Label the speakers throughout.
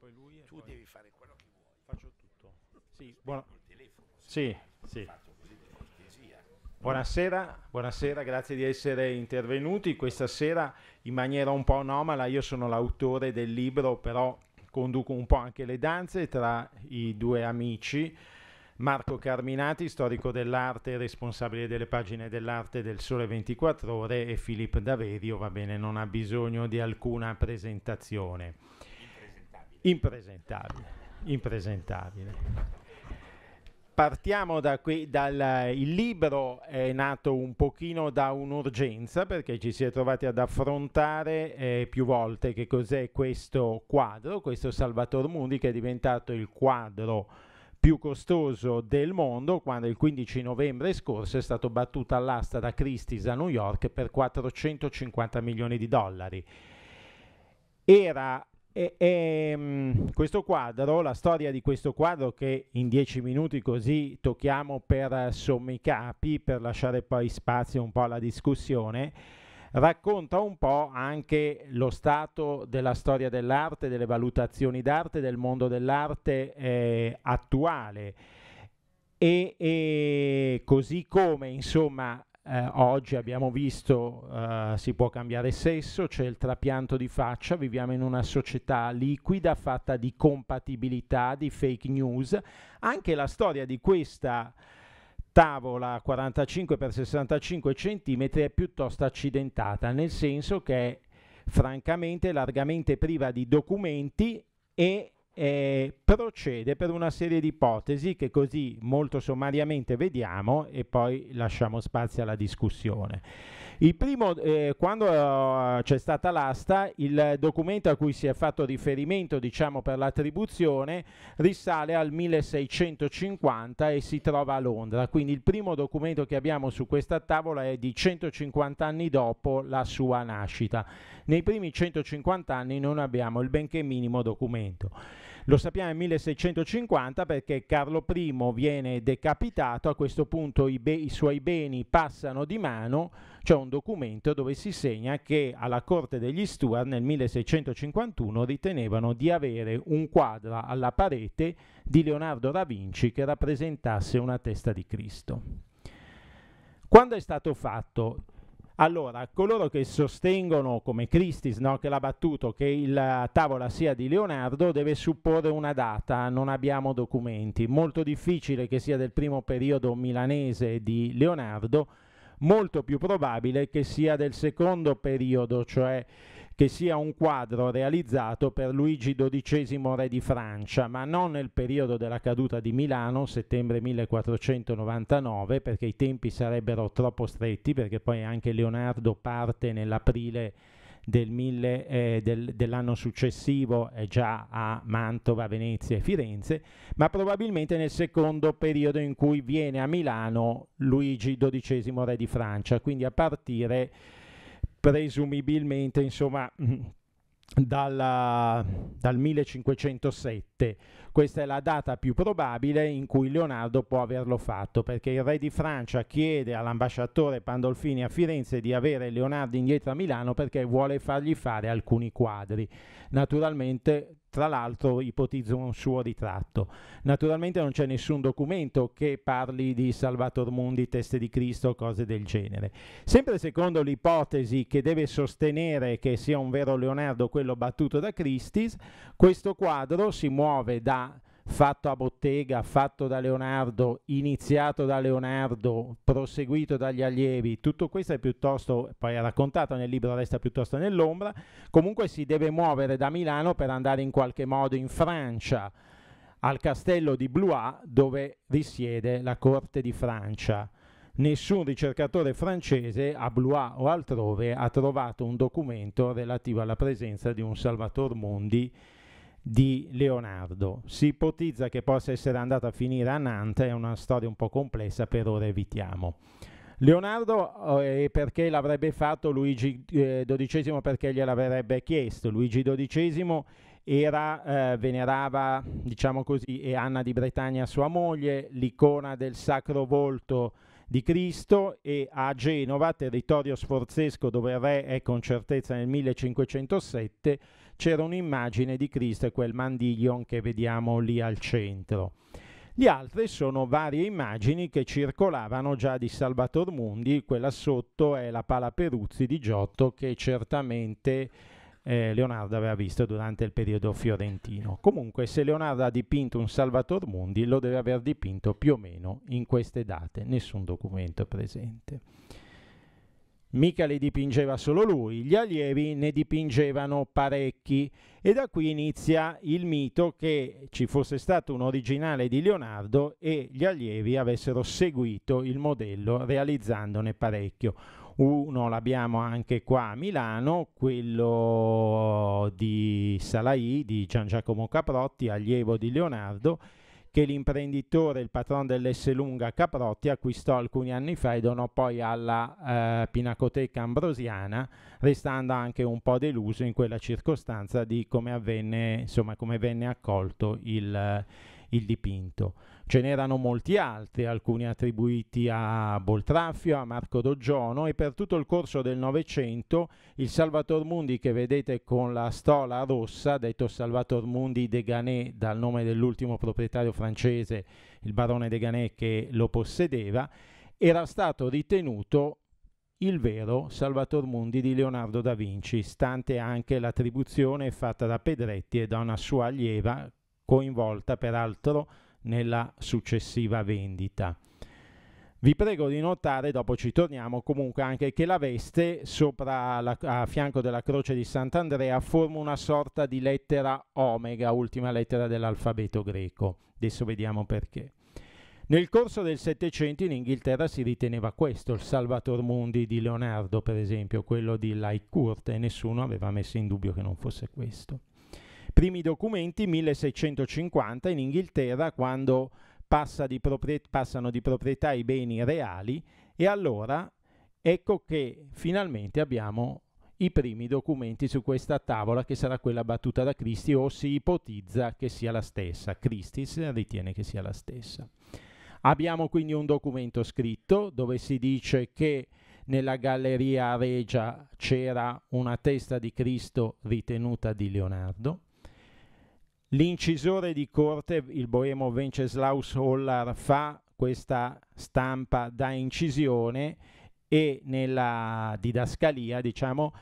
Speaker 1: poi lui e tu poi... devi fare quello che vuoi. Faccio tutto. Sì, buona... sì, sì. Buonasera, buonasera, grazie di essere intervenuti. Questa sera in maniera un po' anomala io sono l'autore del libro, però conduco un po' anche le danze tra i due amici. Marco Carminati, storico dell'arte, e responsabile delle pagine dell'arte del Sole 24 Ore, e Filippo Daverio, va bene, non ha bisogno di alcuna presentazione impresentabile, impresentabile. Partiamo da qui, dal il libro è nato un pochino da un'urgenza perché ci si è trovati ad affrontare eh, più volte che cos'è questo quadro, questo Salvatore Mundi che è diventato il quadro più costoso del mondo quando il 15 novembre scorso è stato battuto all'asta da Christie's a New York per 450 milioni di dollari. Era e, e, ehm, questo quadro, la storia di questo quadro che in dieci minuti così tocchiamo per sommi capi, per lasciare poi spazio un po' alla discussione, racconta un po' anche lo stato della storia dell'arte, delle valutazioni d'arte, del mondo dell'arte eh, attuale. E, e, così come insomma eh, oggi abbiamo visto eh, si può cambiare sesso, c'è il trapianto di faccia, viviamo in una società liquida fatta di compatibilità, di fake news. Anche la storia di questa tavola 45x65 cm è piuttosto accidentata, nel senso che è francamente largamente priva di documenti e eh, procede per una serie di ipotesi che così molto sommariamente vediamo e poi lasciamo spazio alla discussione. Il primo, eh, quando eh, c'è stata l'asta, il documento a cui si è fatto riferimento diciamo, per l'attribuzione risale al 1650 e si trova a Londra. Quindi il primo documento che abbiamo su questa tavola è di 150 anni dopo la sua nascita. Nei primi 150 anni non abbiamo il benché minimo documento. Lo sappiamo nel 1650 perché Carlo I viene decapitato, a questo punto i, be- i suoi beni passano di mano, c'è un documento dove si segna che alla corte degli Stuart nel 1651 ritenevano di avere un quadro alla parete di Leonardo da Vinci che rappresentasse una testa di Cristo. Quando è stato fatto? Allora, coloro che sostengono, come Christis, no, che l'ha battuto, che la eh, tavola sia di Leonardo, deve supporre una data, non abbiamo documenti. Molto difficile che sia del primo periodo milanese di Leonardo, molto più probabile che sia del secondo periodo, cioè che sia un quadro realizzato per Luigi XII re di Francia, ma non nel periodo della caduta di Milano, settembre 1499, perché i tempi sarebbero troppo stretti, perché poi anche Leonardo parte nell'aprile del mille, eh, del, dell'anno successivo eh, già a Mantova, Venezia e Firenze, ma probabilmente nel secondo periodo in cui viene a Milano Luigi XII re di Francia, quindi a partire presumibilmente insomma dalla, dal 1507. Questa è la data più probabile in cui Leonardo può averlo fatto, perché il re di Francia chiede all'ambasciatore Pandolfini a Firenze di avere Leonardo indietro a Milano perché vuole fargli fare alcuni quadri. Naturalmente tra l'altro ipotizza un suo ritratto. Naturalmente non c'è nessun documento che parli di Salvator Mundi, teste di Cristo, o cose del genere. Sempre secondo l'ipotesi che deve sostenere che sia un vero Leonardo quello battuto da Christie's, questo quadro si muove da fatto a bottega, fatto da Leonardo, iniziato da Leonardo, proseguito dagli allievi, tutto questo è piuttosto, poi è raccontato nel libro Resta piuttosto nell'ombra, comunque si deve muovere da Milano per andare in qualche modo in Francia, al castello di Blois dove risiede la corte di Francia. Nessun ricercatore francese a Blois o altrove ha trovato un documento relativo alla presenza di un Salvator Mondi di Leonardo. Si ipotizza che possa essere andato a finire a Nantes, è una storia un po' complessa, per ora evitiamo. Leonardo eh, perché l'avrebbe fatto Luigi eh, XII perché gliel'avrebbe chiesto. Luigi XII era, eh, venerava, diciamo così, Anna di Bretagna, sua moglie, l'icona del sacro volto di Cristo e a Genova, territorio sforzesco dove il re è con certezza nel 1507, c'era un'immagine di Cristo e quel mandiglion che vediamo lì al centro. Gli altri sono varie immagini che circolavano già di Salvator Mundi, quella sotto è la pala Peruzzi di Giotto che certamente eh, Leonardo aveva visto durante il periodo fiorentino. Comunque se Leonardo ha dipinto un Salvator Mundi lo deve aver dipinto più o meno in queste date, nessun documento presente. Mica le dipingeva solo lui, gli allievi ne dipingevano parecchi e da qui inizia il mito che ci fosse stato un originale di Leonardo e gli allievi avessero seguito il modello realizzandone parecchio. Uno l'abbiamo anche qua a Milano, quello di Salai, di Gian Giacomo Caprotti, allievo di Leonardo, che l'imprenditore, il patrono dell'S Lunga Caprotti, acquistò alcuni anni fa e donò poi alla eh, Pinacoteca Ambrosiana, restando anche un po' deluso in quella circostanza di come avvenne, insomma, come venne accolto il, il dipinto. Ce n'erano molti altri, alcuni attribuiti a Boltraffio, a Marco Doggiono e per tutto il corso del Novecento il Salvator Mundi che vedete con la stola rossa, detto Salvator Mundi de Ganè dal nome dell'ultimo proprietario francese, il barone de Ganè che lo possedeva, era stato ritenuto il vero Salvator Mundi di Leonardo da Vinci, stante anche l'attribuzione fatta da Pedretti e da una sua allieva coinvolta peraltro nella successiva vendita. Vi prego di notare, dopo ci torniamo, comunque anche che la veste sopra la, a fianco della croce di Sant'Andrea forma una sorta di lettera omega, ultima lettera dell'alfabeto greco. Adesso vediamo perché. Nel corso del Settecento in Inghilterra si riteneva questo il Salvator Mundi di Leonardo, per esempio, quello di Lycourt, e nessuno aveva messo in dubbio che non fosse questo. Primi documenti 1650 in Inghilterra quando passa di passano di proprietà i beni reali e allora ecco che finalmente abbiamo i primi documenti su questa tavola che sarà quella battuta da Christie o si ipotizza che sia la stessa, Christie ritiene che sia la stessa. Abbiamo quindi un documento scritto dove si dice che nella galleria regia c'era una testa di Cristo ritenuta di Leonardo, L'incisore di corte, il boemo Wenceslaus Hollar, fa questa stampa da incisione e nella didascalia, diciamo,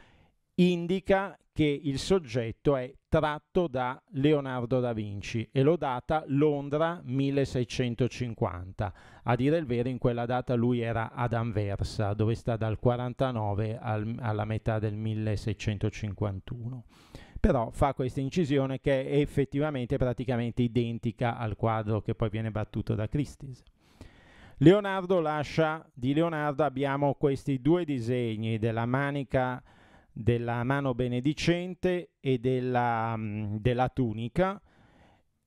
Speaker 1: indica che il soggetto è tratto da Leonardo da Vinci e lo data Londra 1650. A dire il vero, in quella data lui era ad Anversa, dove sta dal 49 al, alla metà del 1651 però fa questa incisione che è effettivamente praticamente identica al quadro che poi viene battuto da Christie's. Leonardo lascia, di Leonardo abbiamo questi due disegni della manica della mano benedicente e della, della tunica.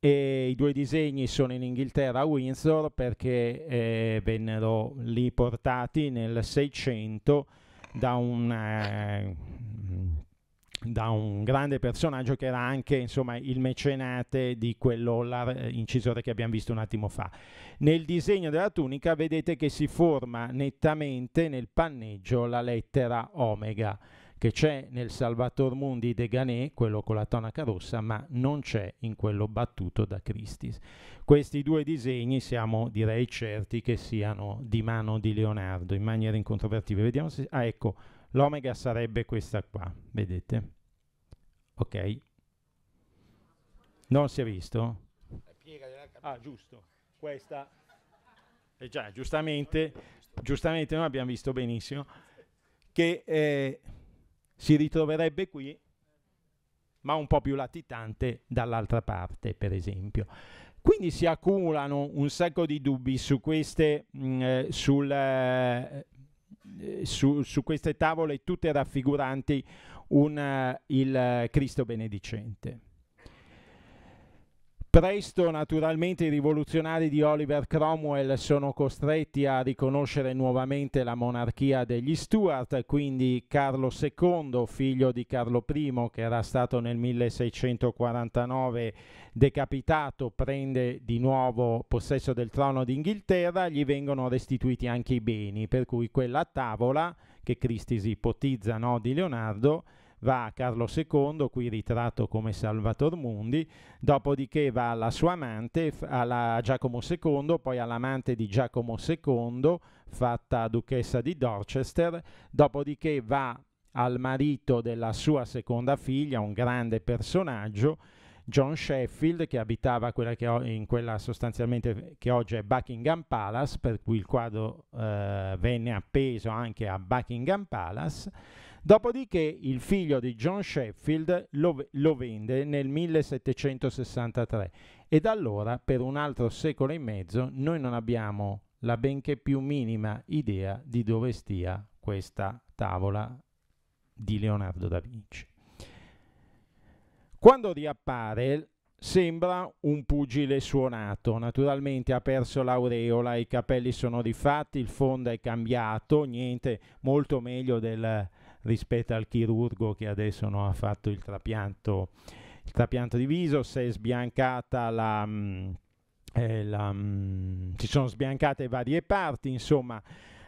Speaker 1: E I due disegni sono in Inghilterra a Windsor perché eh, vennero lì portati nel 600 da un eh, da un grande personaggio che era anche insomma, il mecenate di quello eh, incisore che abbiamo visto un attimo fa. Nel disegno della tunica vedete che si forma nettamente nel panneggio la lettera omega che c'è nel Salvator Mundi de Ganè, quello con la tonaca rossa, ma non c'è in quello battuto da Christis. Questi due disegni siamo direi certi che siano di mano di Leonardo in maniera incontrovertibile. Vediamo se... Ah, ecco, l'omega sarebbe questa qua, vedete? Ok? Non si è visto? Ah, giusto, questa. Eh già, giustamente, giustamente noi abbiamo visto benissimo che eh, si ritroverebbe qui, ma un po' più latitante dall'altra parte, per esempio. Quindi si accumulano un sacco di dubbi su queste, mh, mm, eh, sul, eh, eh, su, su, queste tavole tutte raffiguranti un, eh, il eh, Cristo benedicente. Presto naturalmente i rivoluzionari di Oliver Cromwell sono costretti a riconoscere nuovamente la monarchia degli Stuart, quindi Carlo II, figlio di Carlo I, che era stato nel 1649 decapitato, prende di nuovo possesso del trono d'Inghilterra, gli vengono restituiti anche i beni, per cui quella tavola che Cristi si ipotizza no, di Leonardo va a Carlo II, qui ritratto come Salvator Mundi, dopodiché va alla sua amante, alla Giacomo II, poi all'amante di Giacomo II, fatta duchessa di Dorchester, dopodiché va al marito della sua seconda figlia, un grande personaggio, John Sheffield, che abitava quella che ho, in quella sostanzialmente che oggi è Buckingham Palace, per cui il quadro eh, venne appeso anche a Buckingham Palace Dopodiché il figlio di John Sheffield lo, lo vende nel 1763 e da allora per un altro secolo e mezzo noi non abbiamo la benché più minima idea di dove stia questa tavola di Leonardo da Vinci. Quando riappare sembra un pugile suonato, naturalmente ha perso l'aureola, i capelli sono rifatti, il fondo è cambiato, niente molto meglio del rispetto al chirurgo che adesso non ha fatto il trapianto, il trapianto di viso, si è sbiancata la... Mm, eh, la, mh, mm, ci sono sbiancate varie parti, insomma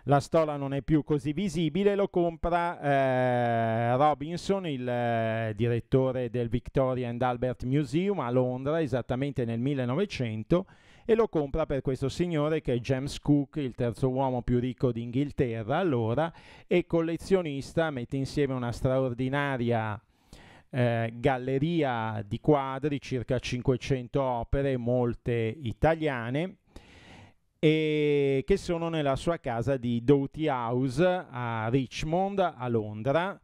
Speaker 1: la stola non è più così visibile, lo compra eh, Robinson, il eh, direttore del Victoria and Albert Museum a Londra esattamente nel 1900 e lo compra per questo signore che è James Cook, il terzo uomo più ricco d'Inghilterra allora, e collezionista, mette insieme una straordinaria eh, galleria di quadri, circa 500 opere, molte italiane, e che sono nella sua casa di Doughty House a Richmond, a Londra,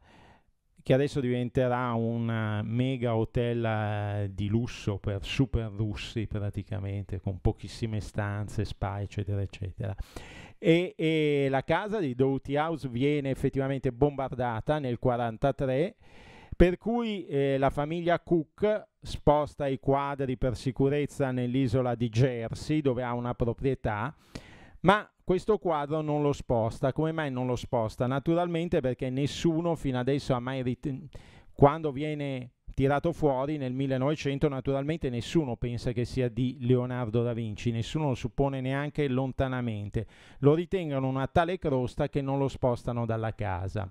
Speaker 1: che adesso diventerà un eh, mega hotel eh, di lusso per super russi praticamente, con pochissime stanze, spa, eccetera, eccetera. E, e la casa di Doughty House viene effettivamente bombardata nel 1943, per cui eh, la famiglia Cook sposta i quadri per sicurezza nell'isola di Jersey, dove ha una proprietà, ma questo quadro non lo sposta. Come mai non lo sposta? Naturalmente perché nessuno fino adesso ha mai ritenuto, quando viene tirato fuori nel 1900, naturalmente nessuno pensa che sia di Leonardo da Vinci, nessuno lo suppone neanche lontanamente. Lo ritengono una tale crosta che non lo spostano dalla casa.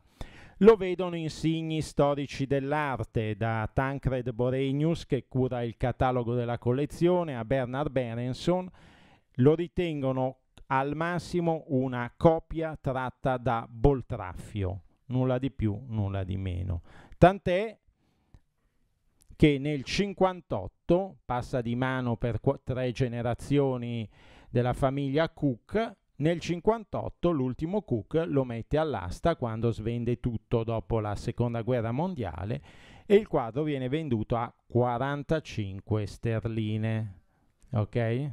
Speaker 1: Lo vedono in segni storici dell'arte, da Tancred Borenius, che cura il catalogo della collezione, a Bernard Berenson, lo ritengono al massimo una copia tratta da Boltraffio, nulla di più, nulla di meno. Tant'è che nel 58 passa di mano per tre generazioni della famiglia Cook, nel 58 l'ultimo Cook lo mette all'asta quando svende tutto dopo la seconda guerra mondiale e il quadro viene venduto a 45 sterline. Ok?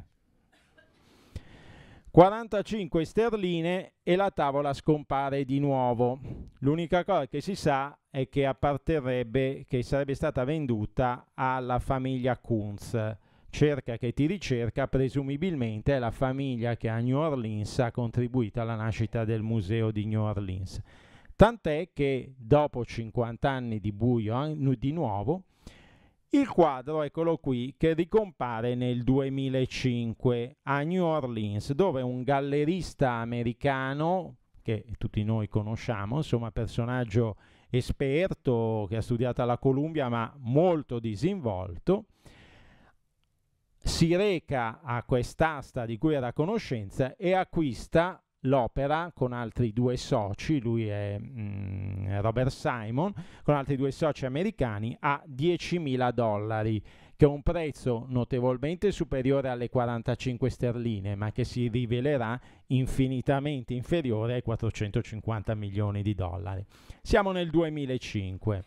Speaker 1: 45 sterline e la tavola scompare di nuovo. L'unica cosa che si sa è che apparterrebbe, che sarebbe stata venduta alla famiglia Kunz. Cerca che ti ricerca, presumibilmente è la famiglia che a New Orleans ha contribuito alla nascita del museo di New Orleans. Tant'è che dopo 50 anni di buio di nuovo, il quadro, eccolo qui, che ricompare nel 2005 a New Orleans, dove un gallerista americano, che tutti noi conosciamo, insomma personaggio esperto che ha studiato alla Columbia ma molto disinvolto, si reca a quest'asta di cui era a conoscenza e acquista l'opera con altri due soci, lui è mh, mm, Robert Simon, con altri due soci americani a 10.000 dollari, che è un prezzo notevolmente superiore alle 45 sterline, ma che si rivelerà infinitamente inferiore ai 450 milioni di dollari. Siamo nel 2005.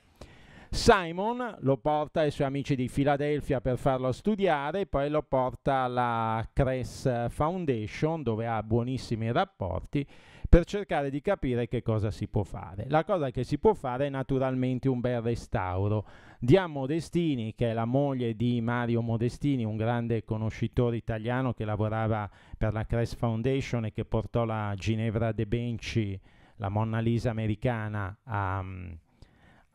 Speaker 1: Simon lo porta ai suoi amici di Filadelfia per farlo studiare, poi lo porta alla Cress Foundation dove ha buonissimi rapporti per cercare di capire che cosa si può fare. La cosa che si può fare è naturalmente un bel restauro. Diamo Modestini, che è la moglie di Mario Modestini, un grande conoscitore italiano che lavorava per la Cress Foundation e che portò la Ginevra De Benci, la Monna Lisa americana, a... Um,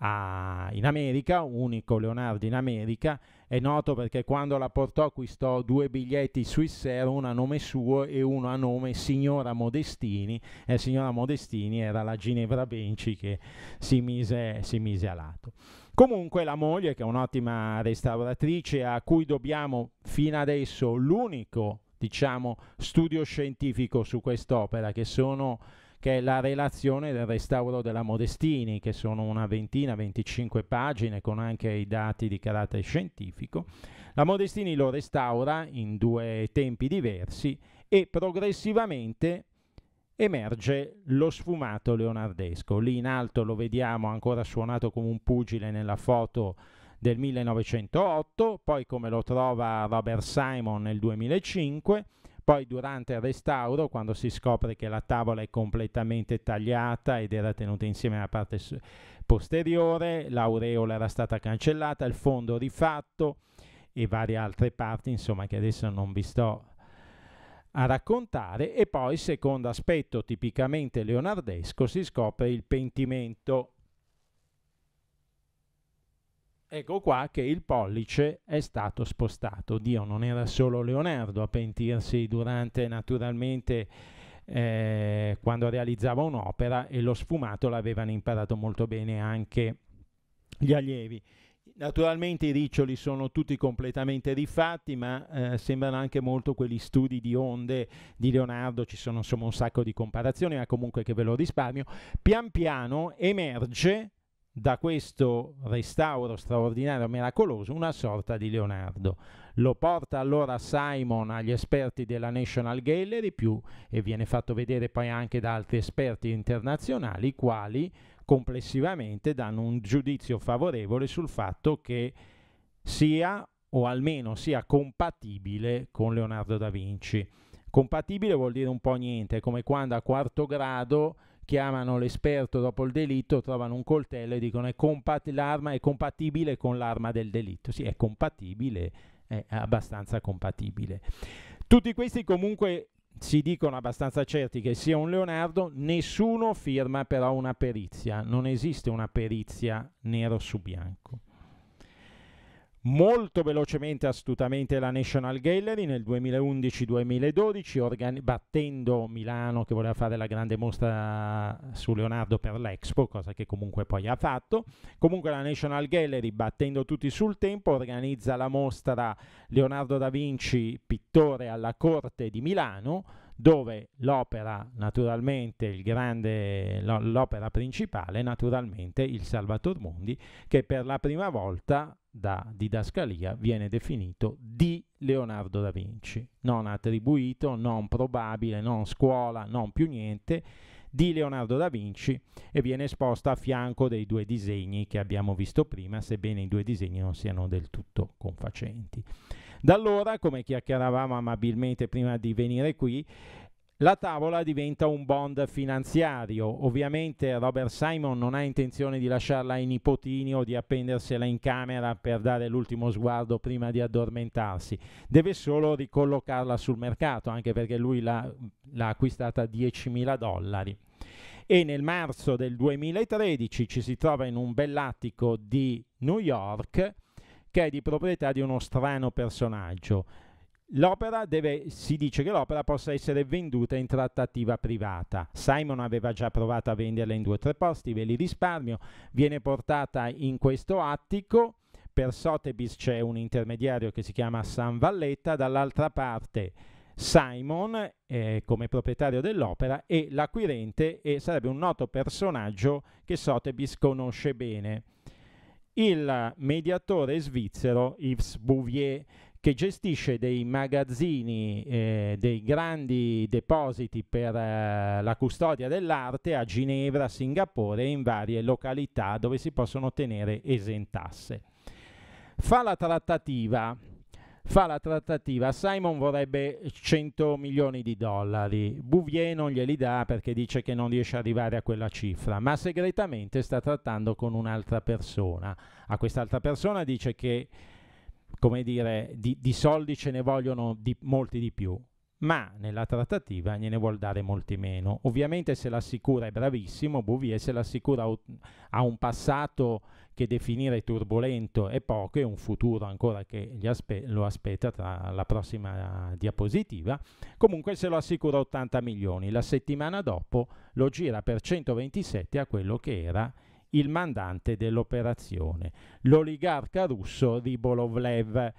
Speaker 1: a, in America, unico Leonardo in America, è noto perché quando la portò acquistò due biglietti Swissair, uno a nome suo e uno a nome signora Modestini, e eh, signora Modestini era la Ginevra Benci che si mise, si mise a lato. Comunque la moglie, che è un'ottima restauratrice, a cui dobbiamo fino adesso l'unico diciamo, studio scientifico su quest'opera, che sono che è la relazione del restauro della Modestini, che sono una ventina, 25 pagine con anche i dati di carattere scientifico. La Modestini lo restaura in due tempi diversi e progressivamente emerge lo sfumato leonardesco. Lì in alto lo vediamo ancora suonato come un pugile nella foto del 1908, poi come lo trova Robert Simon nel 2005 poi durante il restauro, quando si scopre che la tavola è completamente tagliata ed era tenuta insieme alla parte posteriore, l'aureola era stata cancellata, il fondo rifatto e varie altre parti, insomma, che adesso non vi sto a raccontare. E poi, secondo aspetto tipicamente leonardesco, si scopre il pentimento Ecco qua che il pollice è stato spostato. Dio non era solo Leonardo a pentirsi durante naturalmente eh, quando realizzava un'opera e lo sfumato l'avevano imparato molto bene anche gli allievi. Naturalmente i riccioli sono tutti completamente rifatti, ma eh, sembrano anche molto quegli studi di onde di Leonardo, ci sono insomma un sacco di comparazioni, ma comunque che ve lo risparmio. Pian piano emerge da questo restauro straordinario, miracoloso, una sorta di Leonardo. Lo porta allora Simon agli esperti della National Gallery più, e viene fatto vedere poi anche da altri esperti internazionali, i quali complessivamente danno un giudizio favorevole sul fatto che sia o almeno sia compatibile con Leonardo da Vinci. Compatibile vuol dire un po' niente, come quando a quarto grado chiamano l'esperto dopo il delitto, trovano un coltello e dicono è compat- l'arma è compatibile con l'arma del delitto. Sì, è compatibile, è abbastanza compatibile. Tutti questi comunque si dicono abbastanza certi che sia un Leonardo, nessuno firma però una perizia, non esiste una perizia nero su bianco molto velocemente e astutamente la National Gallery nel 2011-2012, organi- battendo Milano che voleva fare la grande mostra su Leonardo per l'Expo, cosa che comunque poi ha fatto. Comunque la National Gallery, battendo tutti sul tempo, organizza la mostra Leonardo da Vinci, pittore alla corte di Milano dove l'opera naturalmente il grande l'opera principale naturalmente il Salvatore Mondi che per la prima volta da didascalia viene definito di Leonardo da Vinci, non attribuito, non probabile, non scuola, non più niente, di Leonardo da Vinci e viene esposta a fianco dei due disegni che abbiamo visto prima, sebbene i due disegni non siano del tutto confacenti. Da allora, come chiacchieravamo amabilmente prima di venire qui, la tavola diventa un bond finanziario. Ovviamente Robert Simon non ha intenzione di lasciarla ai nipotini o di appendersela in camera per dare l'ultimo sguardo prima di addormentarsi. Deve solo ricollocarla sul mercato, anche perché lui l'ha, l'ha acquistata a 10.000 dollari. E nel marzo del 2013 ci si trova in un bell'attico di New York che è di proprietà di uno strano personaggio. L'opera deve, si dice che l'opera possa essere venduta in trattativa privata. Simon aveva già provato a venderla in due o tre posti, ve li risparmio. Viene portata in questo attico. Per Sotheby's c'è un intermediario che si chiama San Valletta, dall'altra parte Simon eh, come proprietario dell'opera e l'acquirente e sarebbe un noto personaggio che Sotheby's conosce bene il mediatore svizzero Yves Bouvier che gestisce dei magazzini, eh, dei grandi depositi per eh, la custodia dell'arte a Ginevra, Singapore e in varie località dove si possono ottenere esentasse. Fa la trattativa fa la trattativa. Simon vorrebbe 100 milioni di dollari, Bouvier non glieli dà perché dice che non riesce ad arrivare a quella cifra, ma segretamente sta trattando con un'altra persona. A quest'altra persona dice che come dire, di, di soldi ce ne vogliono di, molti di più, ma nella trattativa gliene vuol dare molti meno. Ovviamente se l'assicura è bravissimo, Bouvier se l'assicura ha un passato che definire turbolento e poco e un futuro ancora che aspe- lo aspetta tra la prossima diapositiva, comunque se lo assicura 80 milioni, la settimana dopo lo gira per 127 a quello che era il mandante dell'operazione, l'oligarca russo Ribolovlev.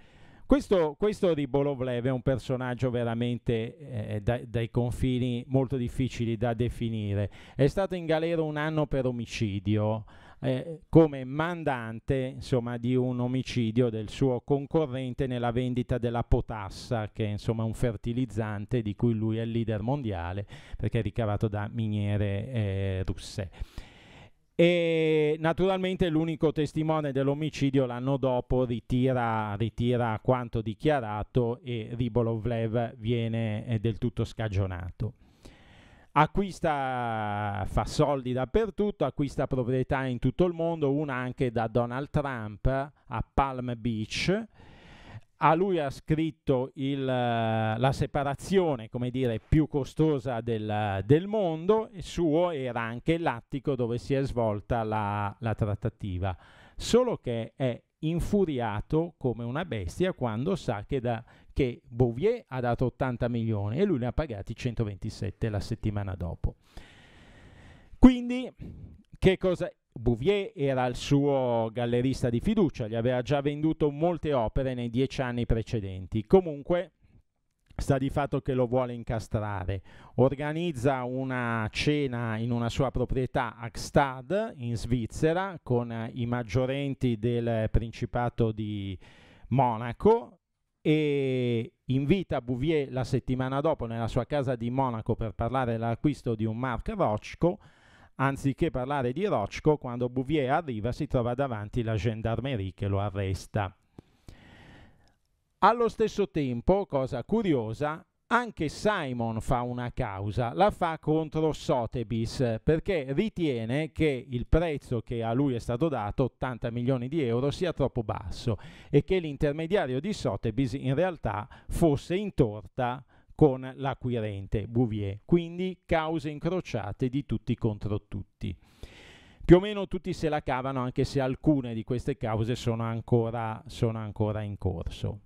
Speaker 1: Questo, questo Ribolovlev è un personaggio veramente eh, da, dai confini molto difficili da definire. È stato in galera un anno per omicidio, eh, come mandante insomma, di un omicidio del suo concorrente nella vendita della potassa, che è insomma, un fertilizzante di cui lui è il leader mondiale perché è ricavato da miniere eh, russe e naturalmente l'unico testimone dell'omicidio l'anno dopo ritira, ritira quanto dichiarato e Ribolovlev viene eh, del tutto scagionato. Acquista, fa soldi dappertutto, acquista proprietà in tutto il mondo, una anche da Donald Trump a Palm Beach a ah, lui ha scritto il, eh, la separazione come dire, più costosa del, eh, del, mondo, il suo era anche l'attico dove si è svolta la, la trattativa, solo che è infuriato come una bestia quando sa che, da, che Bouvier ha dato 80 milioni e lui ne ha pagati 127 la settimana dopo. Quindi, che cosa, Bouvier era il suo gallerista di fiducia, gli aveva già venduto molte opere nei dieci anni precedenti. Comunque sta di fatto che lo vuole incastrare. Organizza una cena in una sua proprietà a Gstad in Svizzera con i maggiorenti del Principato di Monaco e invita Bouvier la settimana dopo nella sua casa di Monaco per parlare dell'acquisto di un Mark Rochko Anziché parlare di Rocco, quando Bouvier arriva si trova davanti la gendarmerie che lo arresta. Allo stesso tempo, cosa curiosa, anche Simon fa una causa, la fa contro Sotheby's perché ritiene che il prezzo che a lui è stato dato, 80 milioni di euro, sia troppo basso e che l'intermediario di Sotheby's in realtà fosse in torta con l'acquirente Bouvier, quindi cause incrociate di tutti contro tutti. Più o meno tutti se la cavano anche se alcune di queste cause sono ancora, sono ancora in corso.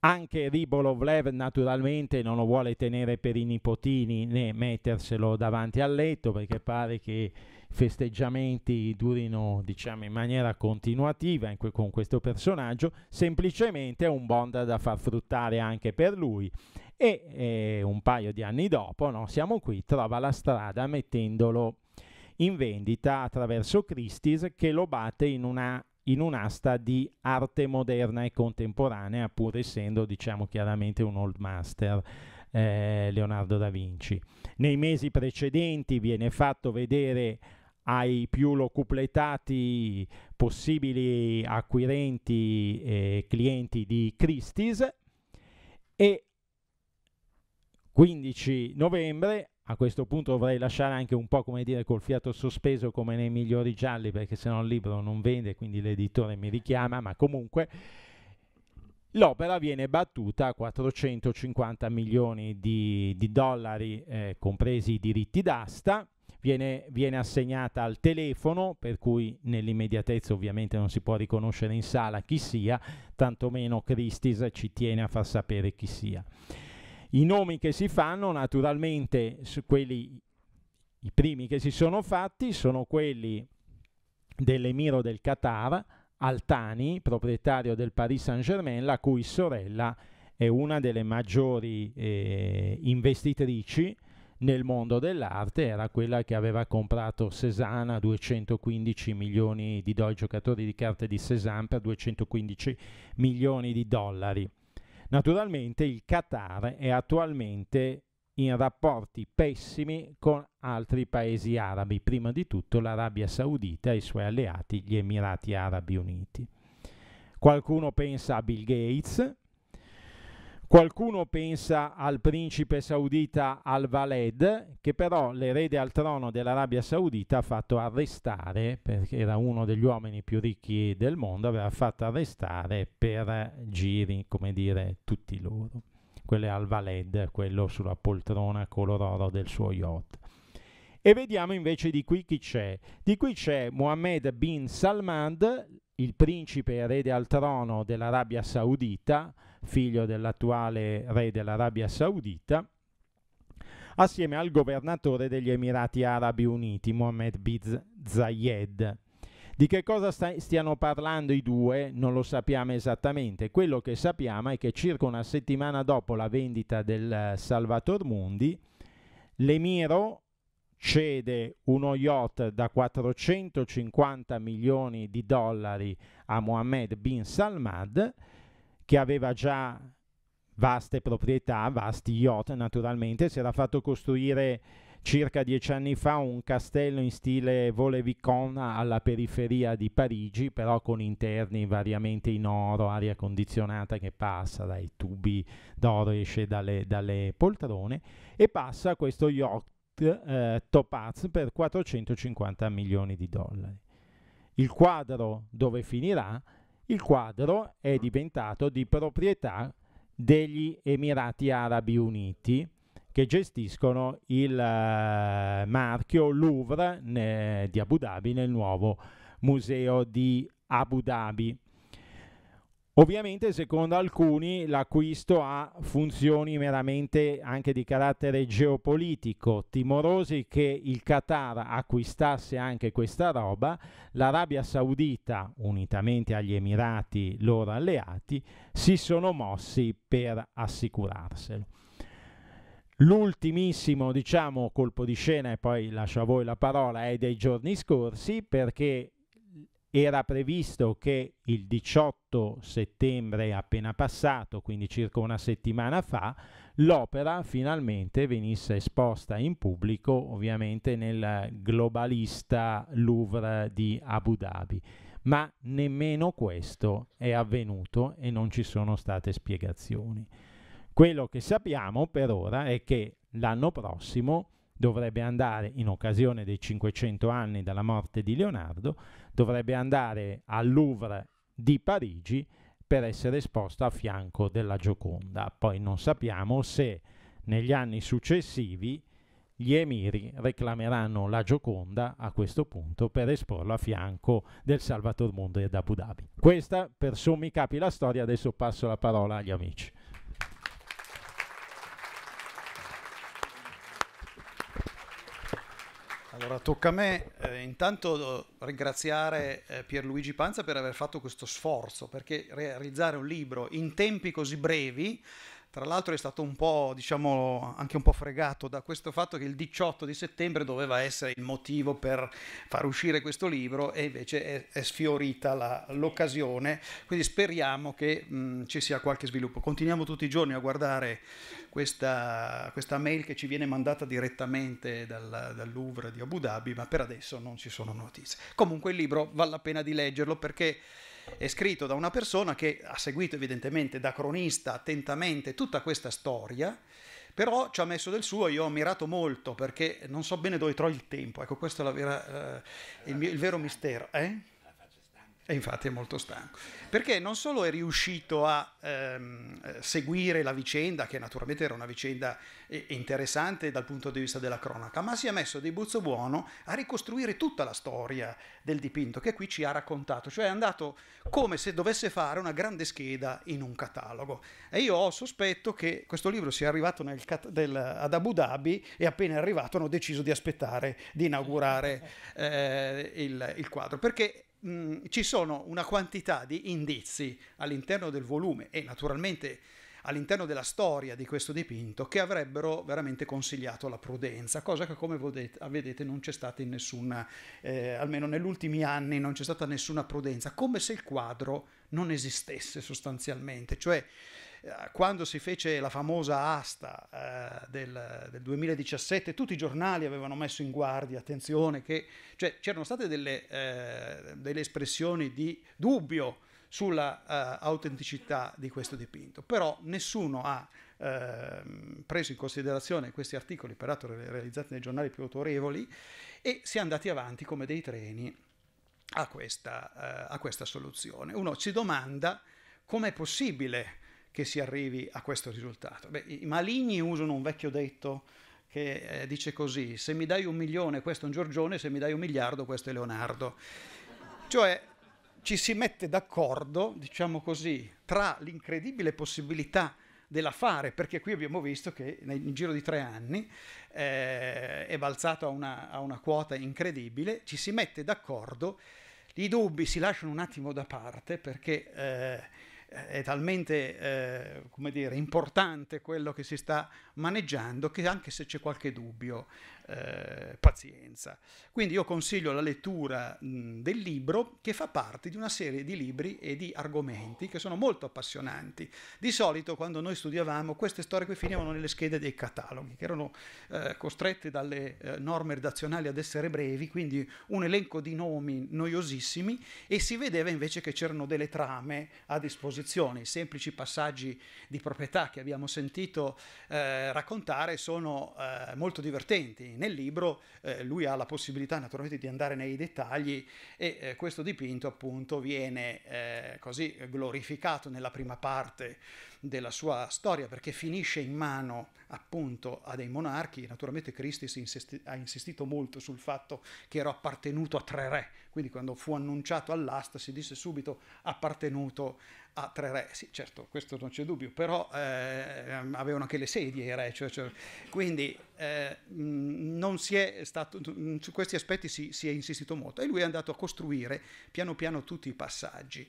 Speaker 1: Anche Ribolovlev naturalmente non lo vuole tenere per i nipotini né metterselo davanti al letto perché pare che festeggiamenti durino diciamo in maniera continuativa in que- con questo personaggio semplicemente è un bond da far fruttare anche per lui e eh, un paio di anni dopo no, siamo qui trova la strada mettendolo in vendita attraverso Christie's che lo batte in una in un'asta di arte moderna e contemporanea, pur essendo, diciamo chiaramente, un old master. Eh, Leonardo da Vinci. Nei mesi precedenti viene fatto vedere ai più locupletati possibili acquirenti e eh, clienti di Christie's e 15 novembre a questo punto dovrei lasciare anche un po' come dire col fiato sospeso come nei migliori gialli perché se no il libro non vende quindi l'editore mi richiama ma comunque l'opera viene battuta a 450 milioni di, di dollari eh, compresi i diritti d'asta Viene, viene, assegnata al telefono, per cui nell'immediatezza ovviamente non si può riconoscere in sala chi sia, tantomeno Christis ci tiene a far sapere chi sia. I nomi che si fanno, naturalmente, quelli, i primi che si sono fatti sono quelli dell'emiro del Qatar, Altani, proprietario del Paris Saint-Germain, la cui sorella è una delle maggiori eh, investitrici nel mondo dell'arte era quella che aveva comprato Cesana 215 milioni di dollari, giocatori di carte di Cézanne per 215 milioni di dollari. Naturalmente il Qatar è attualmente in rapporti pessimi con altri paesi arabi, prima di tutto l'Arabia Saudita e i suoi alleati, gli Emirati Arabi Uniti. Qualcuno pensa a Bill Gates, Qualcuno pensa al principe saudita Al-Waled, che però l'erede al trono dell'Arabia Saudita ha fatto arrestare, perché era uno degli uomini più ricchi del mondo, aveva fatto arrestare per giri, come dire, tutti loro. Quello è Al-Waled, quello sulla poltrona color oro del suo yacht. E vediamo invece di qui chi c'è. Di qui c'è Mohammed bin Salman, il principe erede al trono dell'Arabia Saudita, figlio dell'attuale re dell'Arabia Saudita, assieme al governatore degli Emirati Arabi Uniti, Mohammed bin Zayed. Di che cosa sta- stiano parlando i due non lo sappiamo esattamente, quello che sappiamo è che circa una settimana dopo la vendita del Salvator Mundi, l'Emiro cede uno yacht da 450 milioni di dollari a Mohammed bin Salmad che aveva già vaste proprietà, vasti yacht naturalmente, si era fatto costruire circa dieci anni fa un castello in stile Volevicon alla periferia di Parigi, però con interni variamente in oro, aria condizionata che passa dai tubi d'oro, esce dalle, dalle poltrone e passa questo yacht eh, Topaz per 450 milioni di dollari. Il quadro dove finirà il quadro è diventato di proprietà degli Emirati Arabi Uniti che gestiscono il eh, marchio Louvre ne, di Abu Dhabi nel nuovo museo di Abu Dhabi. Ovviamente, secondo alcuni, l'acquisto ha funzioni meramente anche di carattere geopolitico, timorosi che il Qatar acquistasse anche questa roba, l'Arabia Saudita, unitamente agli Emirati loro alleati, si sono mossi per assicurarselo. L'ultimissimo, diciamo, colpo di scena, e poi lascio a voi la parola, è dei giorni scorsi, perché era previsto che il 18 settembre appena passato, quindi circa una settimana fa, l'opera finalmente venisse esposta in pubblico, ovviamente nel globalista Louvre di Abu Dhabi. Ma nemmeno questo è avvenuto e non ci sono state spiegazioni. Quello che sappiamo per ora è che l'anno prossimo dovrebbe andare, in occasione dei 500 anni dalla morte di Leonardo, dovrebbe andare al Louvre di Parigi per essere esposta a fianco della Gioconda. Poi non sappiamo se negli anni successivi gli emiri reclameranno la Gioconda a questo punto per esporla a fianco del Salvatore Mondo ed Abu Dhabi. Questa per sommi capi la storia, adesso passo la parola agli amici.
Speaker 2: Allora, tocca a me eh, intanto eh, ringraziare eh, Pierluigi Panza per aver fatto questo sforzo, perché realizzare un libro in tempi così brevi tra l'altro è stato un po', diciamo, anche un po' fregato da questo fatto che il 18 di settembre doveva essere il motivo per far uscire questo libro e invece è, è sfiorita la, l'occasione, quindi speriamo che mh, mm, ci sia qualche sviluppo. Continuiamo tutti i giorni a guardare questa, questa mail che ci viene mandata direttamente dal, dal Louvre di Abu Dhabi, ma per adesso non ci sono notizie. Comunque il libro vale la pena di leggerlo perché è scritto da una persona che ha seguito evidentemente da cronista attentamente tutta questa storia, però ci ha messo del suo, io ho ammirato molto perché non so bene dove trovi il tempo, ecco questo è vera, eh, il, mio, il, vero mistero. Eh? E infatti è molto stanco, perché non solo è riuscito a ehm, eh, seguire la vicenda, che naturalmente era una vicenda eh, interessante dal punto di vista della cronaca, ma si è messo di buzzo buono a ricostruire tutta la storia del dipinto che qui ci ha raccontato, cioè è andato come se dovesse fare una grande scheda in un catalogo. E io ho sospetto che questo libro sia arrivato nel, del, ad Abu Dhabi e appena è arrivato hanno deciso di aspettare di inaugurare eh, il, il quadro, perché ci sono una quantità di indizi all'interno del volume e naturalmente all'interno della storia di questo dipinto che avrebbero veramente consigliato la prudenza, cosa che come vedete non c'è stata in nessuna, eh, almeno negli ultimi anni non c'è stata nessuna prudenza, come se il quadro non esistesse sostanzialmente, cioè eh, quando si fece la famosa asta eh, del, del, 2017, tutti i giornali avevano messo in guardia, attenzione, che cioè, c'erano state delle, eh, delle, espressioni di dubbio sulla eh, autenticità di questo dipinto, però nessuno ha ehm, preso in considerazione questi articoli, peraltro realizzati nei giornali più autorevoli, e si è andati avanti come dei treni a questa, eh, a questa soluzione. Uno si domanda com'è possibile che si arrivi a questo risultato. Beh, I maligni usano un vecchio detto che eh, dice così, se mi dai un milione questo è un Giorgione, se mi dai un miliardo questo è Leonardo. Cioè ci si mette d'accordo, diciamo così, tra l'incredibile possibilità della fare, perché qui abbiamo visto che nel giro di tre anni eh, è balzato a una, a una quota incredibile, ci si mette d'accordo, i dubbi si lasciano un attimo da parte perché eh, è talmente eh, come dire, importante quello che si sta maneggiando che anche se c'è qualche dubbio eh, pazienza. Quindi io consiglio la lettura mh, del libro che fa parte di una serie di libri e di argomenti che sono molto appassionanti. Di solito quando noi studiavamo queste storie qui finivano nelle schede dei cataloghi, che erano eh, costrette dalle eh, norme redazionali ad essere brevi, quindi un elenco di nomi noiosissimi e si vedeva invece che c'erano delle trame a disposizione. I semplici passaggi di proprietà che abbiamo sentito eh, raccontare sono eh, molto divertenti nel libro eh, lui ha la possibilità naturalmente di andare nei dettagli e eh, questo dipinto appunto viene eh, così glorificato nella prima parte della sua storia perché finisce in mano appunto a dei monarchi, naturalmente Cristi insisti- ha insistito molto sul fatto che ero appartenuto a tre re, quindi quando fu annunciato all'asta si disse subito appartenuto a tre re, sì certo, questo non c'è dubbio, però eh, avevano anche le sedie i re, cioè, cioè, quindi eh, non si è stato, su questi aspetti si, si è insistito molto e lui è andato a costruire piano piano tutti i passaggi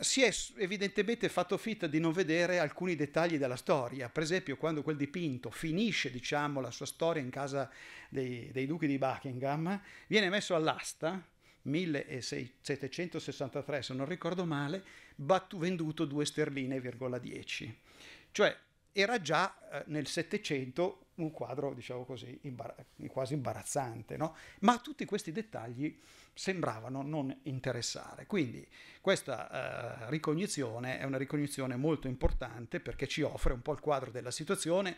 Speaker 2: si è evidentemente fatto fitta di non vedere alcuni dettagli della storia. Per esempio, quando quel dipinto finisce, diciamo, la sua storia in casa dei, dei duchi di Buckingham, viene messo all'asta 1763, se non ricordo male, battu- venduto 2 sterline,10. Cioè era già eh, nel Settecento un quadro, diciamo così, imbar- quasi imbarazzante, no? ma tutti questi dettagli sembravano non interessare. Quindi questa eh, ricognizione è una ricognizione molto importante perché ci offre un po' il quadro della situazione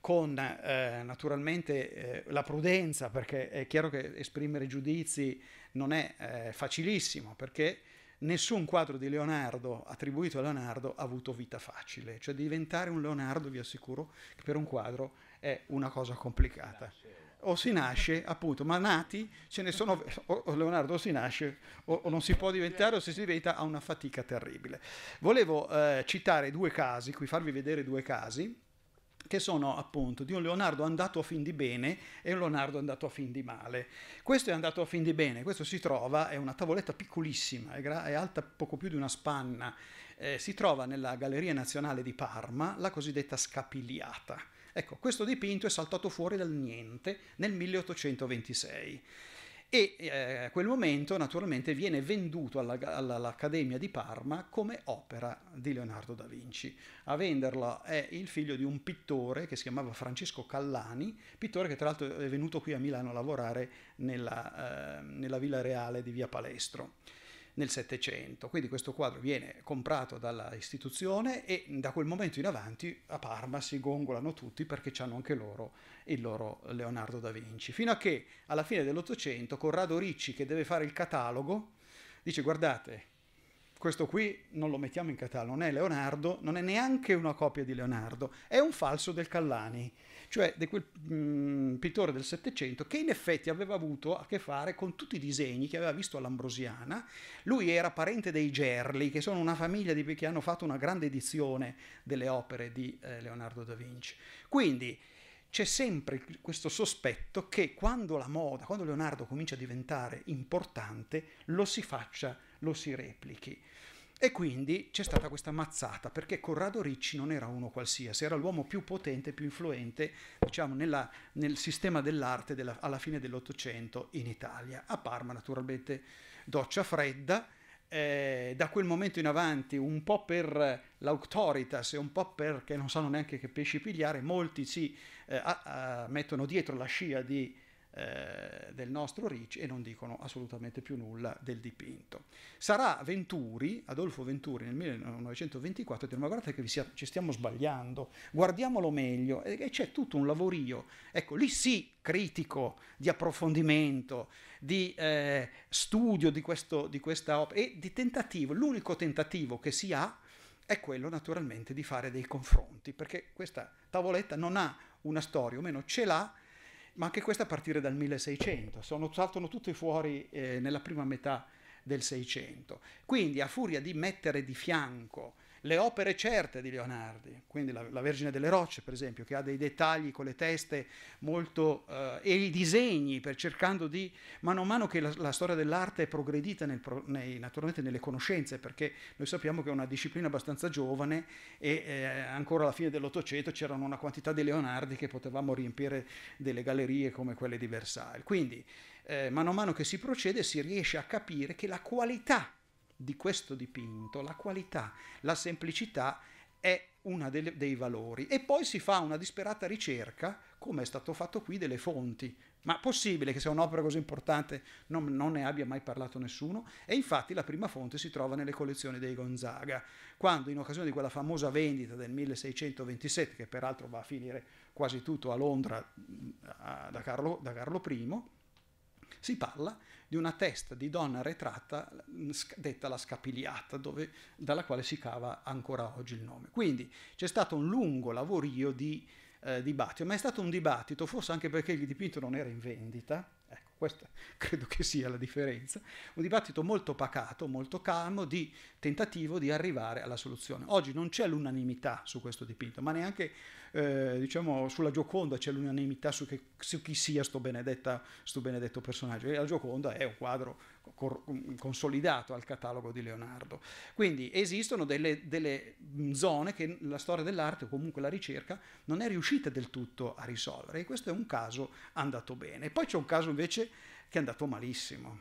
Speaker 2: con eh, naturalmente eh, la prudenza, perché è chiaro che esprimere giudizi non è eh, facilissimo perché nessun quadro di Leonardo attribuito a Leonardo ha avuto vita facile, cioè diventare un Leonardo vi assicuro che per un quadro è una cosa complicata. O si nasce, appunto, ma nati ce ne sono, o Leonardo si nasce o, o, non si può diventare o se si diventa ha una fatica terribile. Volevo eh, citare due casi, qui farvi vedere due casi che sono appunto di un Leonardo andato a fin di bene e un Leonardo andato a fin di male. Questo è andato a fin di bene, questo si trova, è una tavoletta piccolissima, è, è alta poco più di una spanna, eh, si trova nella Galleria Nazionale di Parma, la cosiddetta scapigliata. Ecco, questo dipinto è saltato fuori dal niente nel 1826 e eh, a quel momento naturalmente viene venduto alla, alla, all'Accademia di Parma come opera di Leonardo da Vinci. A venderla è il figlio di un pittore che si chiamava Francesco Callani, pittore che tra l'altro è venuto qui a Milano a lavorare nella, eh, nella Villa Reale di Via Palestro nel Settecento. Quindi questo quadro viene comprato dalla istituzione e da quel momento in avanti a Parma si gongolano tutti perché hanno anche loro il loro Leonardo da Vinci. Fino a che alla fine dell'Ottocento Corrado Ricci, che deve fare il catalogo, dice guardate, questo qui non lo mettiamo in catalogo, non è Leonardo, non è neanche una copia di Leonardo, è un falso del Callani cioè di quel mh, mm, pittore del Settecento che in effetti aveva avuto a che fare con tutti i disegni che aveva visto all'Ambrosiana. Lui era parente dei Gerli, che sono una famiglia di, che hanno fatto una grande edizione delle opere di eh, Leonardo da Vinci. Quindi c'è sempre questo sospetto che quando la moda, quando Leonardo comincia a diventare importante, lo si faccia, lo si replichi. E quindi c'è stata questa mazzata, perché Corrado Ricci non era uno qualsiasi, era l'uomo più potente, più influente, diciamo, nella, nel sistema dell'arte della, alla fine dell'Ottocento in Italia. A Parma, naturalmente, doccia fredda. Eh, da quel momento in avanti, un po' per l'auctoritas e un po' perché non sanno neanche che pesci pigliare, molti si eh, a, a, mettono dietro la scia di eh, del nostro Ricci e non dicono assolutamente più nulla del dipinto. Sarà Venturi, Adolfo Venturi nel 1924, dirà ma guardate che sia, ci stiamo sbagliando, guardiamolo meglio e, e c'è tutto un lavorio, ecco lì sì critico, di approfondimento, di eh, studio di, questo, di questa opera e di tentativo, l'unico tentativo che si ha è quello naturalmente di fare dei confronti, perché questa tavoletta non ha una storia, o meno ce l'ha, ma anche questa a partire dal 1600, sono, saltano tutti fuori eh, nella prima metà del 600. Quindi a furia di mettere di fianco le opere certe di Leonardi, quindi la, la, Vergine delle Rocce per esempio, che ha dei dettagli con le teste molto, eh, e i disegni per cercando di, mano a mano che la, la storia dell'arte è progredita nel, nei, naturalmente nelle conoscenze, perché noi sappiamo che è una disciplina abbastanza giovane e eh, ancora alla fine dell'Ottocento c'erano una quantità di Leonardi che potevamo riempire delle gallerie come quelle di Versailles. Quindi eh, mano a mano che si procede si riesce a capire che la qualità di questo dipinto, la qualità, la semplicità è uno dei valori. E poi si fa una disperata ricerca, come è stato fatto qui, delle fonti. Ma possibile che sia un'opera così importante non, non, ne abbia mai parlato nessuno? E infatti la prima fonte si trova nelle collezioni dei Gonzaga, quando in occasione di quella famosa vendita del 1627, che peraltro va a finire quasi tutto a Londra mm, da Carlo, da Carlo I, si parla di una testa di donna retratta mm, detta la scapigliata, dove, dalla quale si cava ancora oggi il nome. Quindi c'è stato un lungo lavorio di eh, dibattito, ma è stato un dibattito forse anche perché il dipinto non era in vendita, ecco, questa credo che sia la differenza, un dibattito molto pacato, molto calmo di tentativo di arrivare alla soluzione. Oggi non c'è l'unanimità su questo dipinto, ma neanche eh, diciamo, sulla Gioconda c'è l'unanimità su, che, su chi sia sto, sto benedetto personaggio. E la Gioconda è un quadro consolidato al catalogo di Leonardo. Quindi esistono delle, delle zone che la storia dell'arte o comunque la ricerca non è riuscita del tutto a risolvere e questo è un caso andato bene. poi c'è un caso invece che è andato malissimo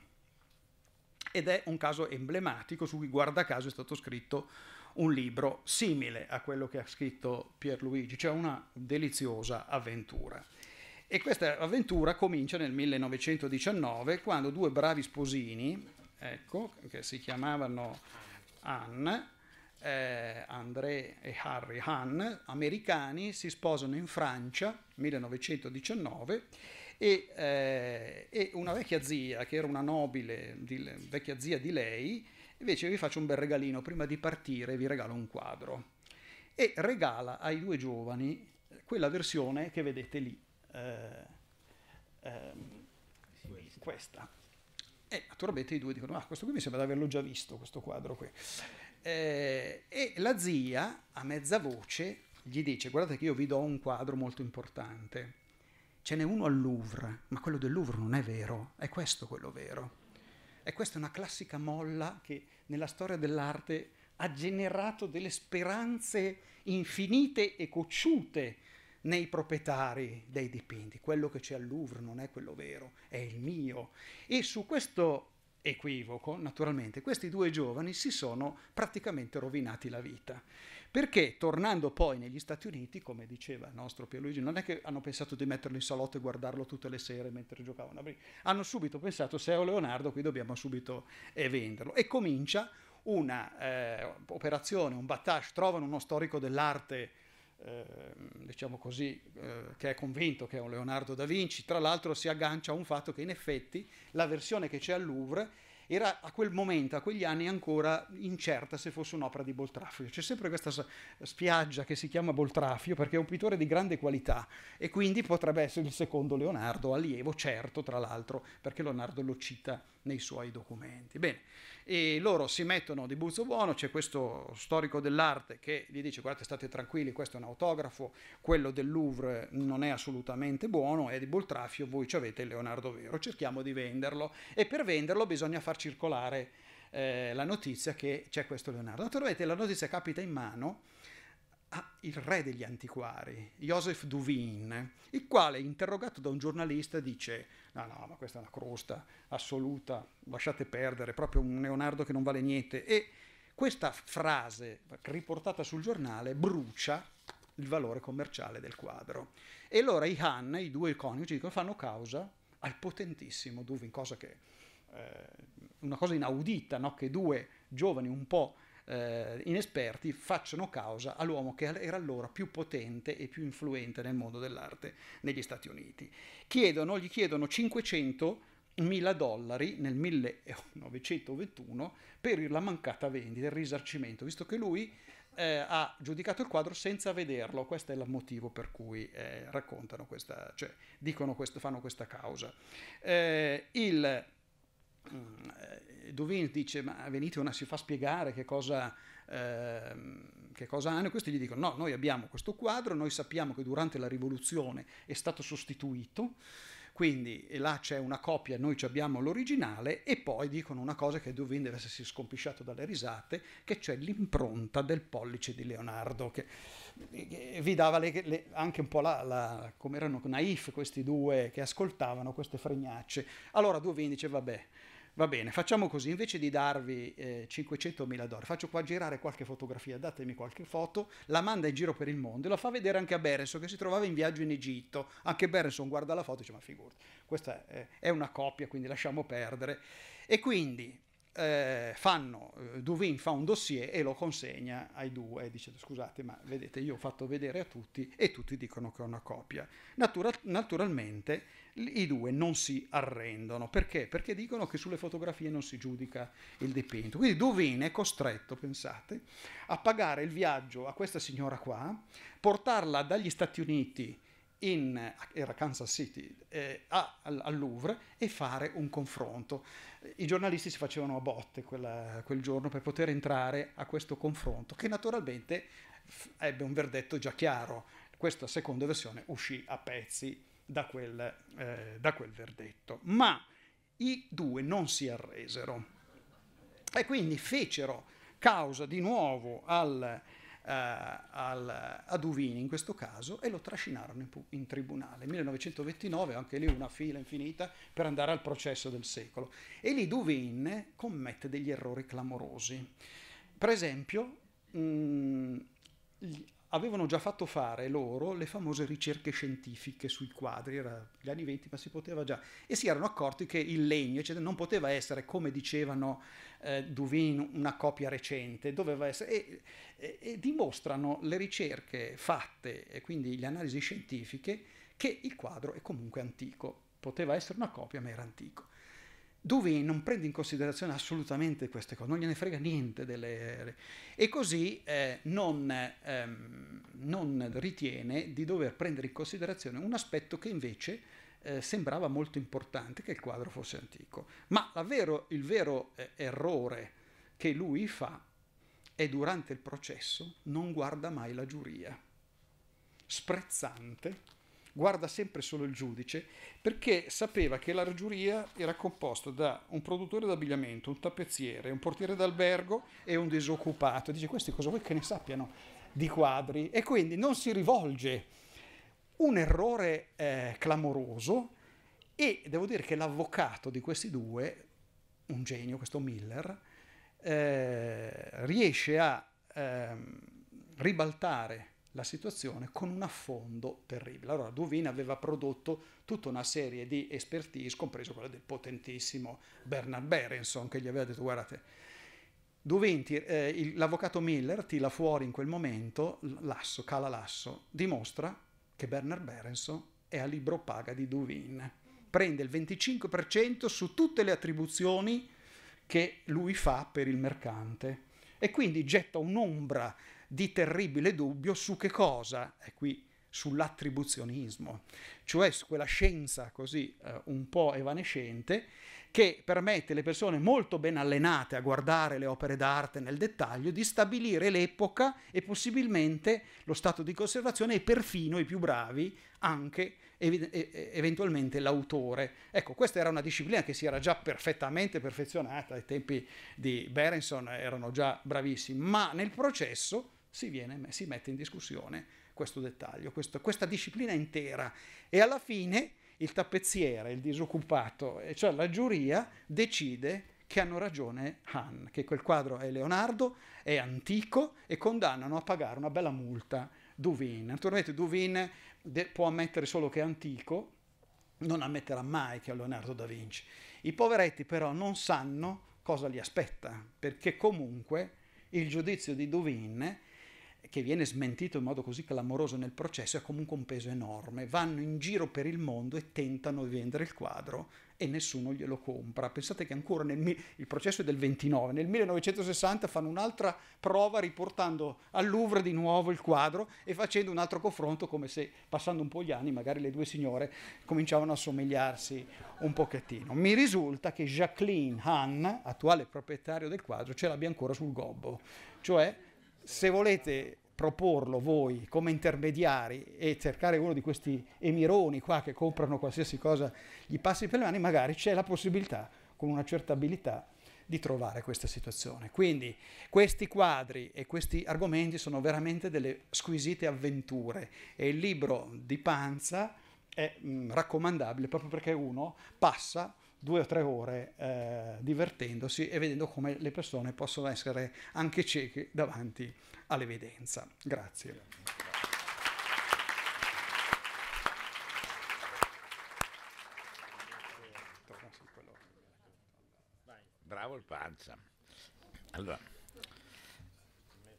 Speaker 2: ed è un caso emblematico su cui guarda caso è stato scritto un libro simile a quello che ha scritto Pierluigi, cioè una deliziosa avventura. E questa avventura comincia nel 1919 quando due bravi sposini, ecco, che si chiamavano Anne, eh, André e Harry Hahn, americani, si sposano in Francia 1919 e, eh, e una vecchia zia, che era una nobile, di, vecchia zia di lei, Invece vi faccio un bel regalino, prima di partire vi regalo un quadro. E regala ai due giovani quella versione che vedete lì, eh, eh, questa. E naturalmente i due dicono, ma ah, questo qui mi sembra di averlo già visto, questo quadro qui. Eh, e la zia, a mezza voce, gli dice, guardate che io vi do un quadro molto importante. Ce n'è uno al Louvre, ma quello del Louvre non è vero, è questo quello vero. E questa è una classica molla che nella storia dell'arte ha generato delle speranze infinite e cocciute nei proprietari dei dipinti. Quello che c'è al Louvre non è quello vero, è il mio. E su questo equivoco, naturalmente, questi due giovani si sono praticamente rovinati la vita. Perché tornando poi negli Stati Uniti, come diceva il nostro Pierluigi, non è che hanno pensato di metterlo in salotto e guardarlo tutte le sere mentre giocavano, hanno subito pensato se è un Leonardo qui dobbiamo subito eh, venderlo e comincia un'operazione, eh, un battage, trovano uno storico dell'arte eh, diciamo così, eh, che è convinto che è un Leonardo da Vinci, tra l'altro si aggancia a un fatto che in effetti la versione che c'è al Louvre era a quel momento, a quegli anni ancora incerta se fosse un'opera di Boltraffio. C'è sempre questa spiaggia che si chiama Boltraffio perché è un pittore di grande qualità e quindi potrebbe essere il secondo Leonardo, allievo certo tra l'altro, perché Leonardo lo cita nei suoi documenti. Bene, e loro si mettono di buzzo buono, c'è questo storico dell'arte che gli dice guardate state tranquilli, questo è un autografo, quello del Louvre non è assolutamente buono, è di Boltrafio, voi ci avete Leonardo Vero, cerchiamo di venderlo e per venderlo bisogna far circolare eh, la notizia che c'è questo Leonardo. Naturalmente la notizia capita in mano a ah, il re degli antiquari, Joseph Duvin, il quale, interrogato da un giornalista, dice no, no, ma questa è una crosta assoluta, lasciate perdere, proprio un Leonardo che non vale niente. E questa frase, riportata sul giornale, brucia il valore commerciale del quadro. E allora i Han, i due coniugi, dicono, fanno causa al potentissimo Duvin, cosa che, eh, una cosa inaudita, no? che due giovani un po' eh, inesperti facciano causa all'uomo che era allora più potente e più influente nel mondo dell'arte negli Stati Uniti. Chiedono, gli chiedono 500 mila dollari nel 1921 per la mancata vendita, il risarcimento, visto che lui eh, ha giudicato il quadro senza vederlo, questo è il motivo per cui eh, raccontano questa, cioè dicono questo, fanno questa causa. Eh, il eh, Duvin dice ma venite una si fa spiegare che cosa, eh, che cosa hanno e questi gli dicono no, noi abbiamo questo quadro, noi sappiamo che durante la rivoluzione è stato sostituito, quindi là c'è una copia, noi abbiamo l'originale e poi dicono una cosa che Duvin deve essersi scompisciato dalle risate, che c'è l'impronta del pollice di Leonardo, che, che vi dava le, le, anche un po' la, la, come erano naif questi due che ascoltavano queste fregnacce. Allora Duvin dice vabbè, Va bene, facciamo così, invece di darvi eh, 500.000 dollari, faccio qua girare qualche fotografia, datemi qualche foto, la manda in giro per il mondo e la fa vedere anche a Berenson che si trovava in viaggio in Egitto. Anche Berenson guarda la foto e dice ma figurati, questa è, è una coppia, quindi lasciamo perdere. E quindi eh, fanno, eh, Duvin fa un dossier e lo consegna ai due dicendo scusate ma vedete io ho fatto vedere a tutti e tutti dicono che è una copia. Natura, naturalmente i due non si arrendono perché? Perché dicono che sulle fotografie non si giudica il dipinto. Quindi Duvin è costretto, pensate, a pagare il viaggio a questa signora qua, portarla dagli Stati Uniti in, era Kansas City, eh, a, al, Louvre e fare un confronto. I giornalisti si facevano a botte quella, quel giorno per poter entrare a questo confronto, che naturalmente f- ebbe un verdetto già chiaro. Questa seconda versione uscì a pezzi da quel, eh, da quel verdetto. Ma i due non si arresero e quindi fecero causa di nuovo al eh, al, a Duvini in questo caso e lo trascinarono in, in tribunale. 1929 anche lì una fila infinita per andare al processo del secolo. E lì Duvin commette degli errori clamorosi. Per esempio, mh, mm, gli, avevano già fatto fare loro le famose ricerche scientifiche sui quadri, era gli anni 20 ma si poteva già, e si erano accorti che il legno eccetera, non poteva essere, come dicevano eh, Duvin, una copia recente, doveva essere... E, e, e dimostrano le ricerche fatte e quindi le analisi scientifiche che il quadro è comunque antico. Poteva essere una copia, ma era antico. Duvin non prende in considerazione assolutamente queste cose, non gliene frega niente delle... e così eh, non, ehm, non ritiene di dover prendere in considerazione un aspetto che invece eh, sembrava molto importante che il quadro fosse antico. Ma vero, il vero eh, errore che lui fa è durante il processo non guarda mai la giuria. Sprezzante, guarda sempre solo il giudice perché sapeva che la giuria era composta da un produttore d'abbigliamento, un tappezziere, un portiere d'albergo e un disoccupato. Dice questi cosa vuoi che ne sappiano di quadri? E quindi non si rivolge un errore eh, clamoroso e devo dire che l'avvocato di questi due, un genio, questo Miller, eh, riesce a ehm, ribaltare la situazione con un affondo terribile. Allora Duvin aveva prodotto tutta una serie di expertise, compreso quella del potentissimo Bernard Berenson, che gli aveva detto guardate, Duvin, eh, l'avvocato Miller tira fuori in quel momento l'asso, cala l'asso, dimostra che Bernard Berenson è a libro paga di Duvin. Prende il 25% su tutte le attribuzioni che lui fa per il mercante e quindi getta un'ombra di terribile dubbio su che cosa, è qui sull'attribuzionismo, cioè su quella scienza così eh, un po' evanescente che permette alle persone molto ben allenate a guardare le opere d'arte nel dettaglio di stabilire l'epoca e possibilmente lo stato di conservazione e perfino i più bravi anche eventualmente l'autore. Ecco, questa era una disciplina che si era già perfettamente perfezionata, ai tempi di Berenson erano già bravissimi, ma nel processo si, viene, si mette in discussione questo dettaglio, questo, questa disciplina intera e alla fine il tappezziere, il disoccupato, cioè la giuria decide che hanno ragione Han, che quel quadro è Leonardo, è antico e condannano a pagare una bella multa Duvin. Naturalmente Duvin può ammettere solo che è antico, non ammetterà mai che è Leonardo da Vinci. I poveretti però non sanno cosa li aspetta, perché comunque il giudizio di Duvin che viene smentito in modo così clamoroso nel processo è comunque un peso enorme. Vanno in giro per il mondo e tentano di vendere il quadro e nessuno glielo compra. Pensate che ancora nel il processo è del 29, nel 1960 fanno un'altra prova riportando al Louvre di nuovo il quadro e facendo un altro confronto come se passando un po' gli anni magari le due signore cominciavano a somigliarsi un pochettino. Mi risulta che Jacqueline Hahn, attuale proprietario del quadro, ce l'abbia ancora sul gobbo, cioè se volete proporlo voi come intermediari e cercare uno di questi emironi qua che comprano qualsiasi cosa gli passi per le mani, magari c'è la possibilità, con una certa abilità, di trovare questa situazione. Quindi questi quadri e questi argomenti sono veramente delle squisite avventure e il libro di Panza è mh, mm, raccomandabile proprio perché uno passa due o tre ore eh, divertendosi e vedendo come le persone possono essere anche cieche davanti all'evidenza. Grazie.
Speaker 3: Bravo il panza. Allora,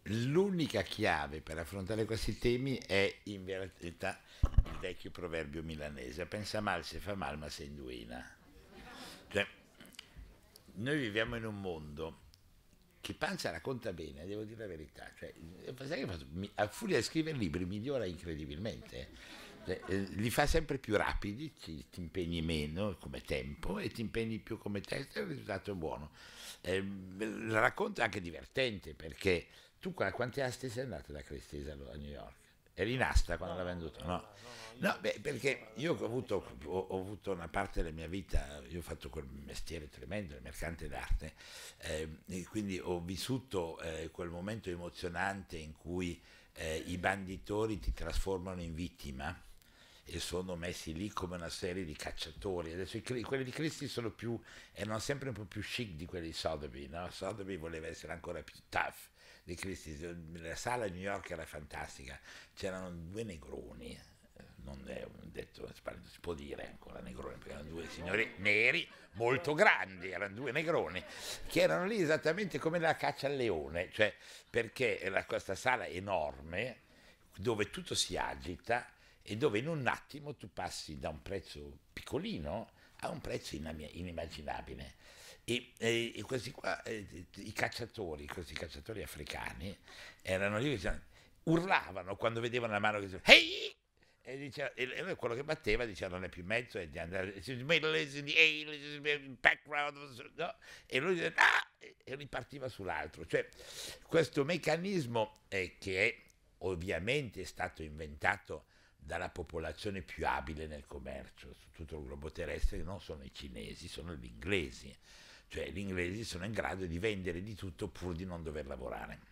Speaker 3: l'unica chiave per affrontare questi temi è in verità il vecchio proverbio milanese, pensa mal se fa mal ma se induina. Cioè, noi viviamo in un mondo che Panza racconta bene, devo dire la verità. Cioè, a furia di scrivere libri migliora incredibilmente. Cioè, eh, li fa sempre più rapidi, ti, ti, impegni meno come tempo e ti impegni più come testo e il risultato è buono. Eh, la racconta anche divertente perché tu quante aste sei andata da Crestesa a New York? Eri in asta quando no, l'ha venduto? no. no, no No, beh, perché io ho avuto, ho avuto, una parte della mia vita, io ho fatto quel mestiere tremendo, il mercante d'arte, eh, quindi ho vissuto eh, quel momento emozionante in cui eh, i banditori ti trasformano in vittima e sono messi lì come una serie di cacciatori. Adesso i, quelli di Christie sono più, erano sempre un po' più chic di quelli di Sotheby, no? Sotheby voleva essere ancora più tough di Christie. La sala a New York era fantastica, c'erano due negroni, eh non è un detto si può dire ancora Negroni, perché erano due signori neri molto grandi, erano due Negroni, che erano lì esattamente come la caccia al leone, cioè perché era questa sala enorme dove tutto si agita e dove in un attimo tu passi da un prezzo piccolino a un prezzo inimmaginabile. E, e, e questi qua, eh, i cacciatori, questi cacciatori africani, erano lì che urlavano quando vedevano la mano che diceva Ehi! E, dice, e lui quello che batteva diceva non è più mezzo, è background, no? e lui dice, ah! e ripartiva sull'altro. Cioè, questo meccanismo eh, che ovviamente è stato inventato dalla popolazione più abile nel commercio su tutto il globo terrestre, non sono i cinesi, sono gli inglesi. Cioè gli inglesi sono in grado di vendere di tutto pur di non dover lavorare.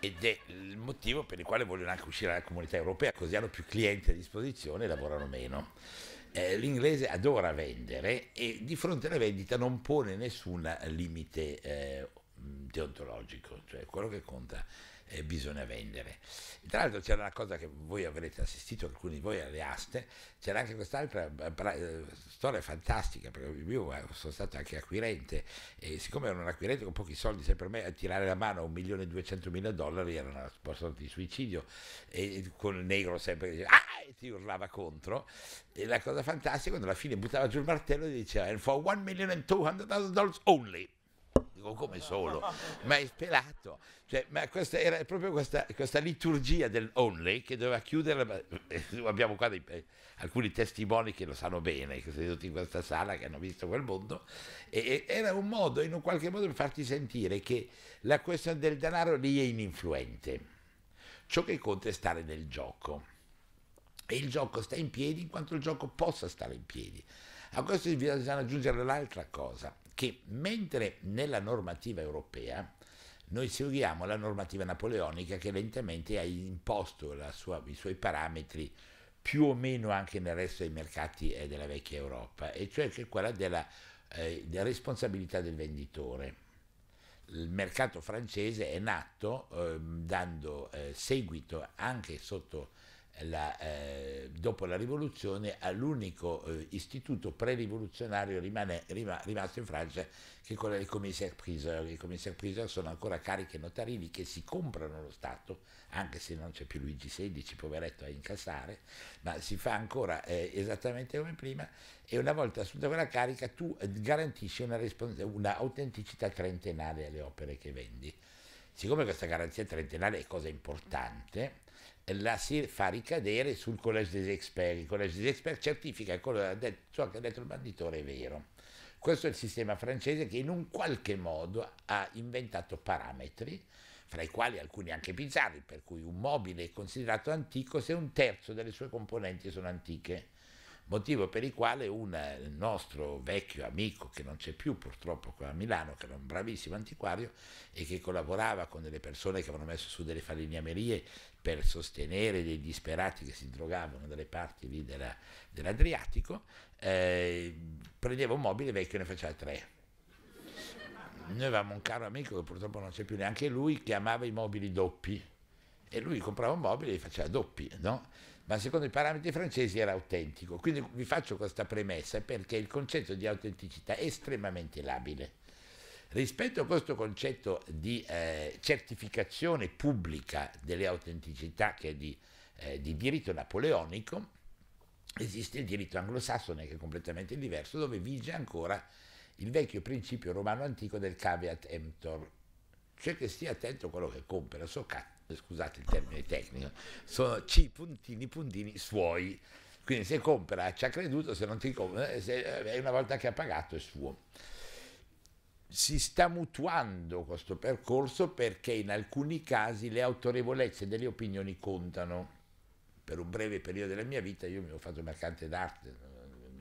Speaker 3: Ed è il motivo per il quale vogliono anche uscire dalla comunità europea, così hanno più clienti a disposizione e lavorano meno. Eh, l'inglese adora vendere e di fronte alla vendita non pone nessun limite eh, deontologico, cioè quello che conta eh, bisogna vendere. Tra l'altro c'era una cosa che voi avrete assistito, alcuni di voi alle aste, c'era anche quest'altra eh, eh, storia fantastica, perché io eh, sono stato anche acquirente e siccome ero un acquirente con pochi soldi, se per me tirare la mano a 1.200.000 dollari era una sorta di suicidio e con il negro sempre diceva, ah! e ti urlava contro e la cosa fantastica quando alla fine buttava giù il martello e diceva and for 1.200.000 dollars only dico come solo, ma è spelato. Cioè, ma questa era proprio questa, questa liturgia only che doveva chiudere. Eh, abbiamo qua dei, eh, alcuni testimoni che lo sanno bene, che sono seduti in questa sala, che hanno visto quel mondo. E, e era un modo, in un qualche modo, per farti sentire che la questione del denaro lì è ininfluente. Ciò che conta è stare nel gioco. E il gioco sta in piedi in quanto il gioco possa stare in piedi. A questo bisogna aggiungere l'altra cosa, che mentre nella normativa europea noi seguiamo la normativa napoleonica che lentamente ha imposto sua, i suoi parametri più o meno anche nel resto dei mercati della vecchia Europa, e cioè che quella della, eh, della responsabilità del venditore. Il mercato francese è nato eh, dando eh, seguito anche sotto la, eh, dopo la rivoluzione all'unico eh, eh, istituto pre-rivoluzionario rimane, rima, rimasto in Francia che è quello dei commissaire priseur. I commissaire priseur sono ancora cariche notarili che si comprano lo Stato, anche se non c'è più Luigi XVI, poveretto, a incassare, ma si fa ancora eh, esattamente come prima e una volta assunta quella carica tu eh, garantisci un'autenticità una trentennale alle opere che vendi. Siccome questa garanzia trentennale è cosa importante, la si fa ricadere sul Collège des experts. Il Collège des experts certifica che ciò che ha detto il banditore è vero. Questo è il sistema francese che in un qualche modo ha inventato parametri, fra i quali alcuni anche bizzarri, per cui un mobile è considerato antico se un terzo delle sue componenti sono antiche motivo per il quale un eh, nostro vecchio amico che non c'è più purtroppo qua a Milano, che era un bravissimo antiquario e che collaborava con delle persone che avevano messo su delle falegnamerie per sostenere dei disperati che si drogavano dalle parti lì della, dell'Adriatico, eh, prendeva un mobile vecchio e ne faceva tre. Noi avevamo un caro amico che purtroppo non c'è più neanche lui, che amava i mobili doppi e lui comprava un mobile e li faceva doppi, no? ma secondo i parametri francesi era autentico. Quindi vi faccio questa premessa perché il concetto di autenticità è estremamente labile. Rispetto a questo concetto di eh, certificazione pubblica delle autenticità che è di, eh, di diritto napoleonico, esiste il diritto anglosassone che è completamente diverso, dove vige ancora il vecchio principio romano antico del caveat emptor, cioè che stia attento a quello che compra, so cazzo eh, scusate il termine tecnico, sono C puntini puntini suoi. Quindi se compra ci ha creduto, se non ti compra, eh, se, eh, una volta che ha pagato è suo. Si sta mutuando questo percorso perché in alcuni casi le autorevolezze delle opinioni contano. Per un breve periodo della mia vita io mi ho fatto mercante d'arte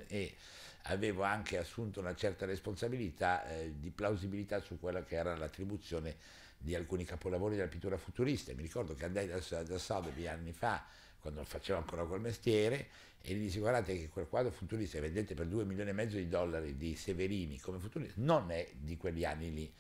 Speaker 3: e avevo anche assunto una certa responsabilità eh, di plausibilità su quella che era l'attribuzione di alcuni capolavori della pittura futurista. Mi ricordo che andai da, da Sotheby anni fa, quando facevo ancora quel mestiere, e gli dissi guardate che quel quadro futurista che vendete per 2 milioni e mezzo di dollari di Severini come futurista non è di quegli anni lì.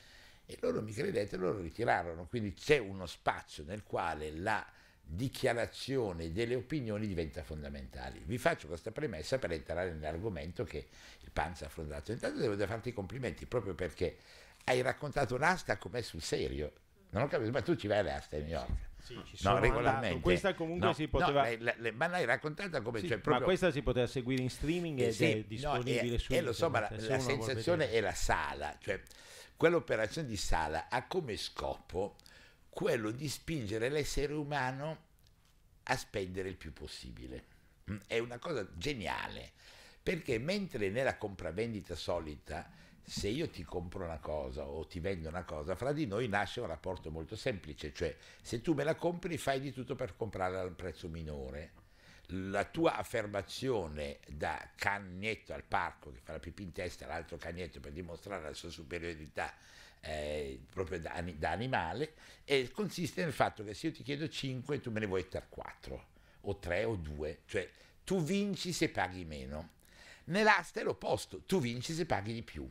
Speaker 3: E loro mi credete, loro ritirarono, quindi c'è uno spazio nel quale la dichiarazione delle opinioni diventa fondamentale. Vi faccio questa premessa per entrare nell'argomento che il Panza ha affrontato. Intanto devo farti i complimenti proprio perché hai raccontato un'asta com'è sul serio. Non ho capito, ma tu ci vai alle aste a New York? Sì, ci sono no, regolarmente. Andato. Questa comunque no, si poteva. No, le, le, ma l'hai raccontata come sì, cioè, proprio... Ma questa
Speaker 1: si poteva seguire in streaming eh ed eh sì, è disponibile no, e, su e, lo so, ma la, la sensazione
Speaker 3: è la sala, cioè quell'operazione di sala ha come scopo quello di spingere l'essere umano a spendere il più possibile. Mm, è una cosa geniale, perché mentre nella compravendita solita se io ti compro una cosa o ti vendo una cosa, fra di noi nasce un rapporto molto semplice, cioè se tu me la compri fai di tutto per comprarla al prezzo minore. La tua affermazione da cagnetto al parco che fa la pipì in testa all'altro cagnetto per dimostrare la sua superiorità eh, proprio da, da animale consiste nel fatto che se io ti chiedo 5 tu me ne vuoi dar 4 o 3 o 2, cioè tu vinci se paghi meno. Nell'asta è l'opposto, tu vinci se paghi di più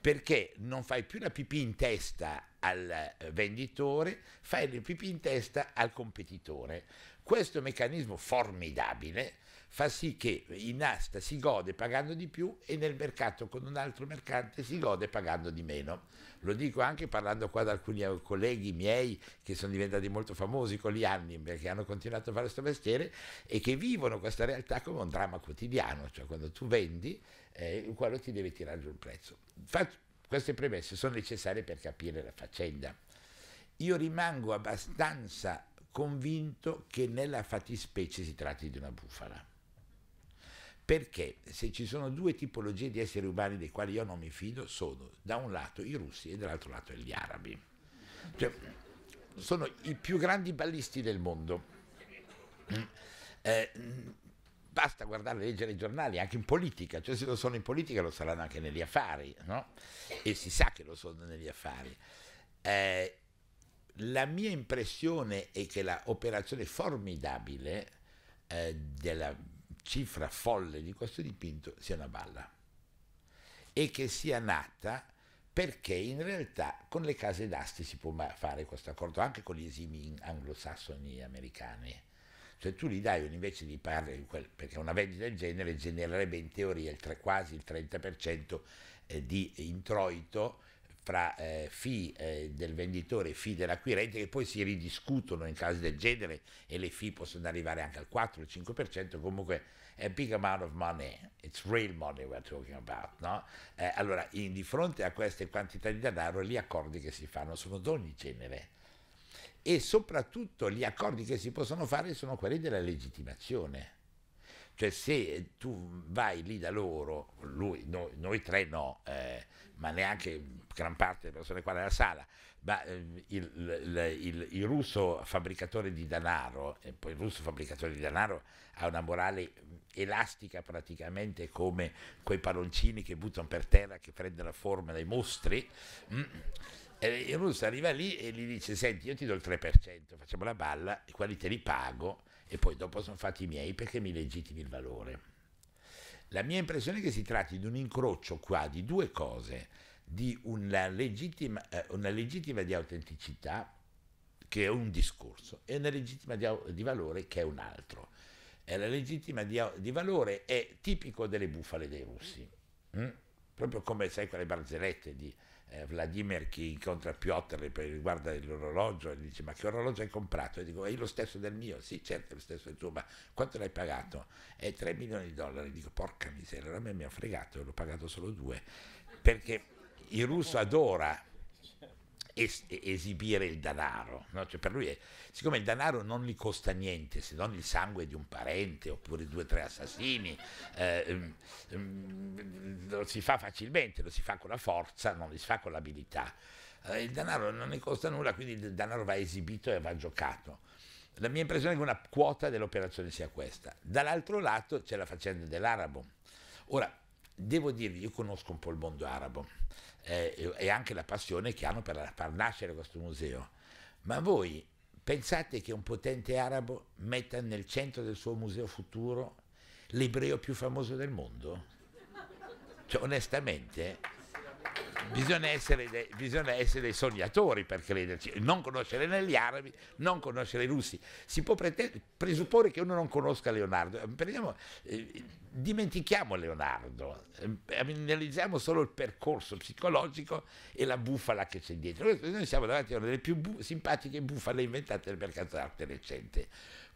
Speaker 3: perché non fai più la pipì in testa al eh, venditore, fai la pipì in testa al competitore. Questo meccanismo formidabile fa sì che in asta si gode pagando di più e nel mercato con un altro mercante si gode pagando di meno. Lo dico anche parlando qua da alcuni eh, colleghi miei che sono diventati molto famosi con gli anni perché hanno continuato a fare questo mestiere e che vivono questa realtà come un dramma quotidiano, cioè quando tu vendi eh, quello ti deve tirare giù il prezzo. Faccio, queste premesse sono necessarie per capire la faccenda. Io rimango abbastanza convinto che nella fattispecie si tratti di una bufala. Perché se ci sono due tipologie di esseri umani dei quali io non mi fido, sono da un lato i russi e dall'altro lato gli arabi. Cioè, sono i più grandi ballisti del mondo. Mm. Eh, mm, basta guardare, leggere i giornali, anche in politica, cioè se lo sono in politica lo saranno anche negli affari, no? E si sa che lo sono negli affari. Eh, la mia impressione è che l'operazione formidabile eh, della cifra folle di questo dipinto sia una balla e che sia nata perché in realtà con le case d'asti si può fare questo accordo anche con gli esimi anglosassoni americani. Cioè tu gli dai invece di pagare, perché una vendita del genere genererebbe in teoria il tre, quasi il 30% eh, di introito fra eh, fee eh, del venditore e fi dell'acquirente che poi si ridiscutono in casi del genere e le fi possono arrivare anche al 4 5%, comunque è a big amount of money, it's real money we're talking about, no? eh, allora, in, di fronte a queste quantità di denaro, gli accordi che si fanno sono d'ogni genere e soprattutto gli accordi che si possono fare sono quelli della legittimazione. Cioè se tu vai lì da loro, lui, noi, noi tre no, eh, ma neanche gran parte delle persone qua nella sala, ma eh, il, il, il, il, russo fabbricatore di danaro, e poi il russo fabbricatore di danaro ha una morale elastica praticamente come quei palloncini che buttano per terra, che prendono la forma dei mostri, mm. il russo arriva lì e gli dice, senti, io ti do il 3%, facciamo la balla, quelli te li pago, e poi dopo sono fatti i miei perché mi legittimi il valore. La mia impressione è che si tratti di un incrocio qua di due cose, di una legittima, eh, una legittima di autenticità che è un discorso e una legittima di, di valore che è un altro. E eh, la legittima di, di, valore è tipico delle bufale dei russi, mm? proprio come sai quelle barzellette di eh, Vladimir che incontra Piotr per riguardo l'orologio e gli dice ma che orologio hai comprato? E dico è lo stesso del mio, sì certo è lo stesso del tuo, ma quanto l'hai pagato? È 3 milioni di dollari, dico porca miseria, allora a me mi ha fregato, l'ho pagato solo due, perché il russo adora es- esibire il denaro. No? Cioè per lui, è, siccome il denaro non gli costa niente, se non il sangue di un parente oppure due o tre assassini, eh, ehm, ehm, lo si fa facilmente, lo si fa con la forza, non lo si fa con l'abilità. Eh, il denaro non ne costa nulla, quindi il denaro va esibito e va giocato. La mia impressione è che una quota dell'operazione sia questa. Dall'altro lato c'è la faccenda dell'arabo. Ora, devo dirvi, io conosco un po' il mondo arabo eh, e anche la passione che hanno per far nascere questo museo. Ma voi pensate che un potente arabo metta nel centro del suo museo futuro l'ebreo più famoso del mondo? Cioè, onestamente... Bisogna essere, dei, bisogna essere, dei, sognatori per crederci, non conoscere né gli arabi, non conoscere i russi. Si può presupporre che uno non conosca Leonardo. Eh, prendiamo, eh, dimentichiamo Leonardo, eh, analizziamo solo il percorso psicologico e la bufala che c'è dietro. Noi, noi siamo davanti a una delle più bu simpatiche bufale inventate nel mercato d'arte recente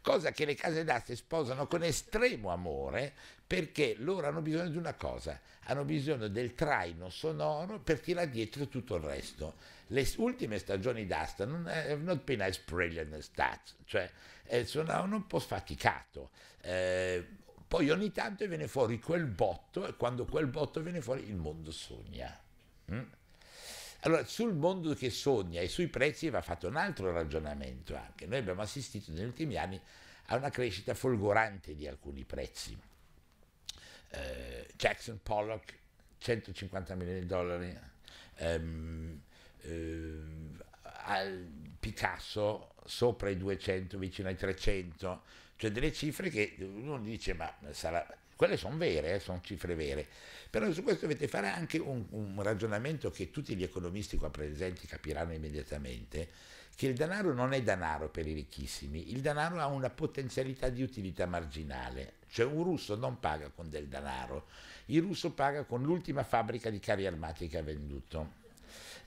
Speaker 3: cosa che le case d'aste sposano con estremo amore perché loro hanno bisogno di una cosa, hanno bisogno del traino sonoro per tirare dietro tutto il resto. Le ultime stagioni d'asta non have not been as brilliant as that, cioè eh, suonavano un po' sfaticato. Eh, poi ogni tanto viene fuori quel botto e quando quel botto viene fuori il mondo sogna. Mm? Allora, sul mondo che sogna e sui prezzi va fatto un altro ragionamento anche. Noi abbiamo assistito negli ultimi anni a una crescita folgorante di alcuni prezzi. Eh, Jackson Pollock, 150 milioni di dollari, ehm, ehm, Picasso sopra i 200, vicino ai 300, cioè delle cifre che uno dice ma sarà quelle sono vere, eh, sono cifre vere. Però su questo dovete fare anche un, un ragionamento che tutti gli economisti qua presenti capiranno immediatamente, che il denaro non è denaro per i ricchissimi, il denaro ha una potenzialità di utilità marginale, cioè un russo non paga con del denaro, il russo paga con l'ultima fabbrica di carri armati che ha venduto.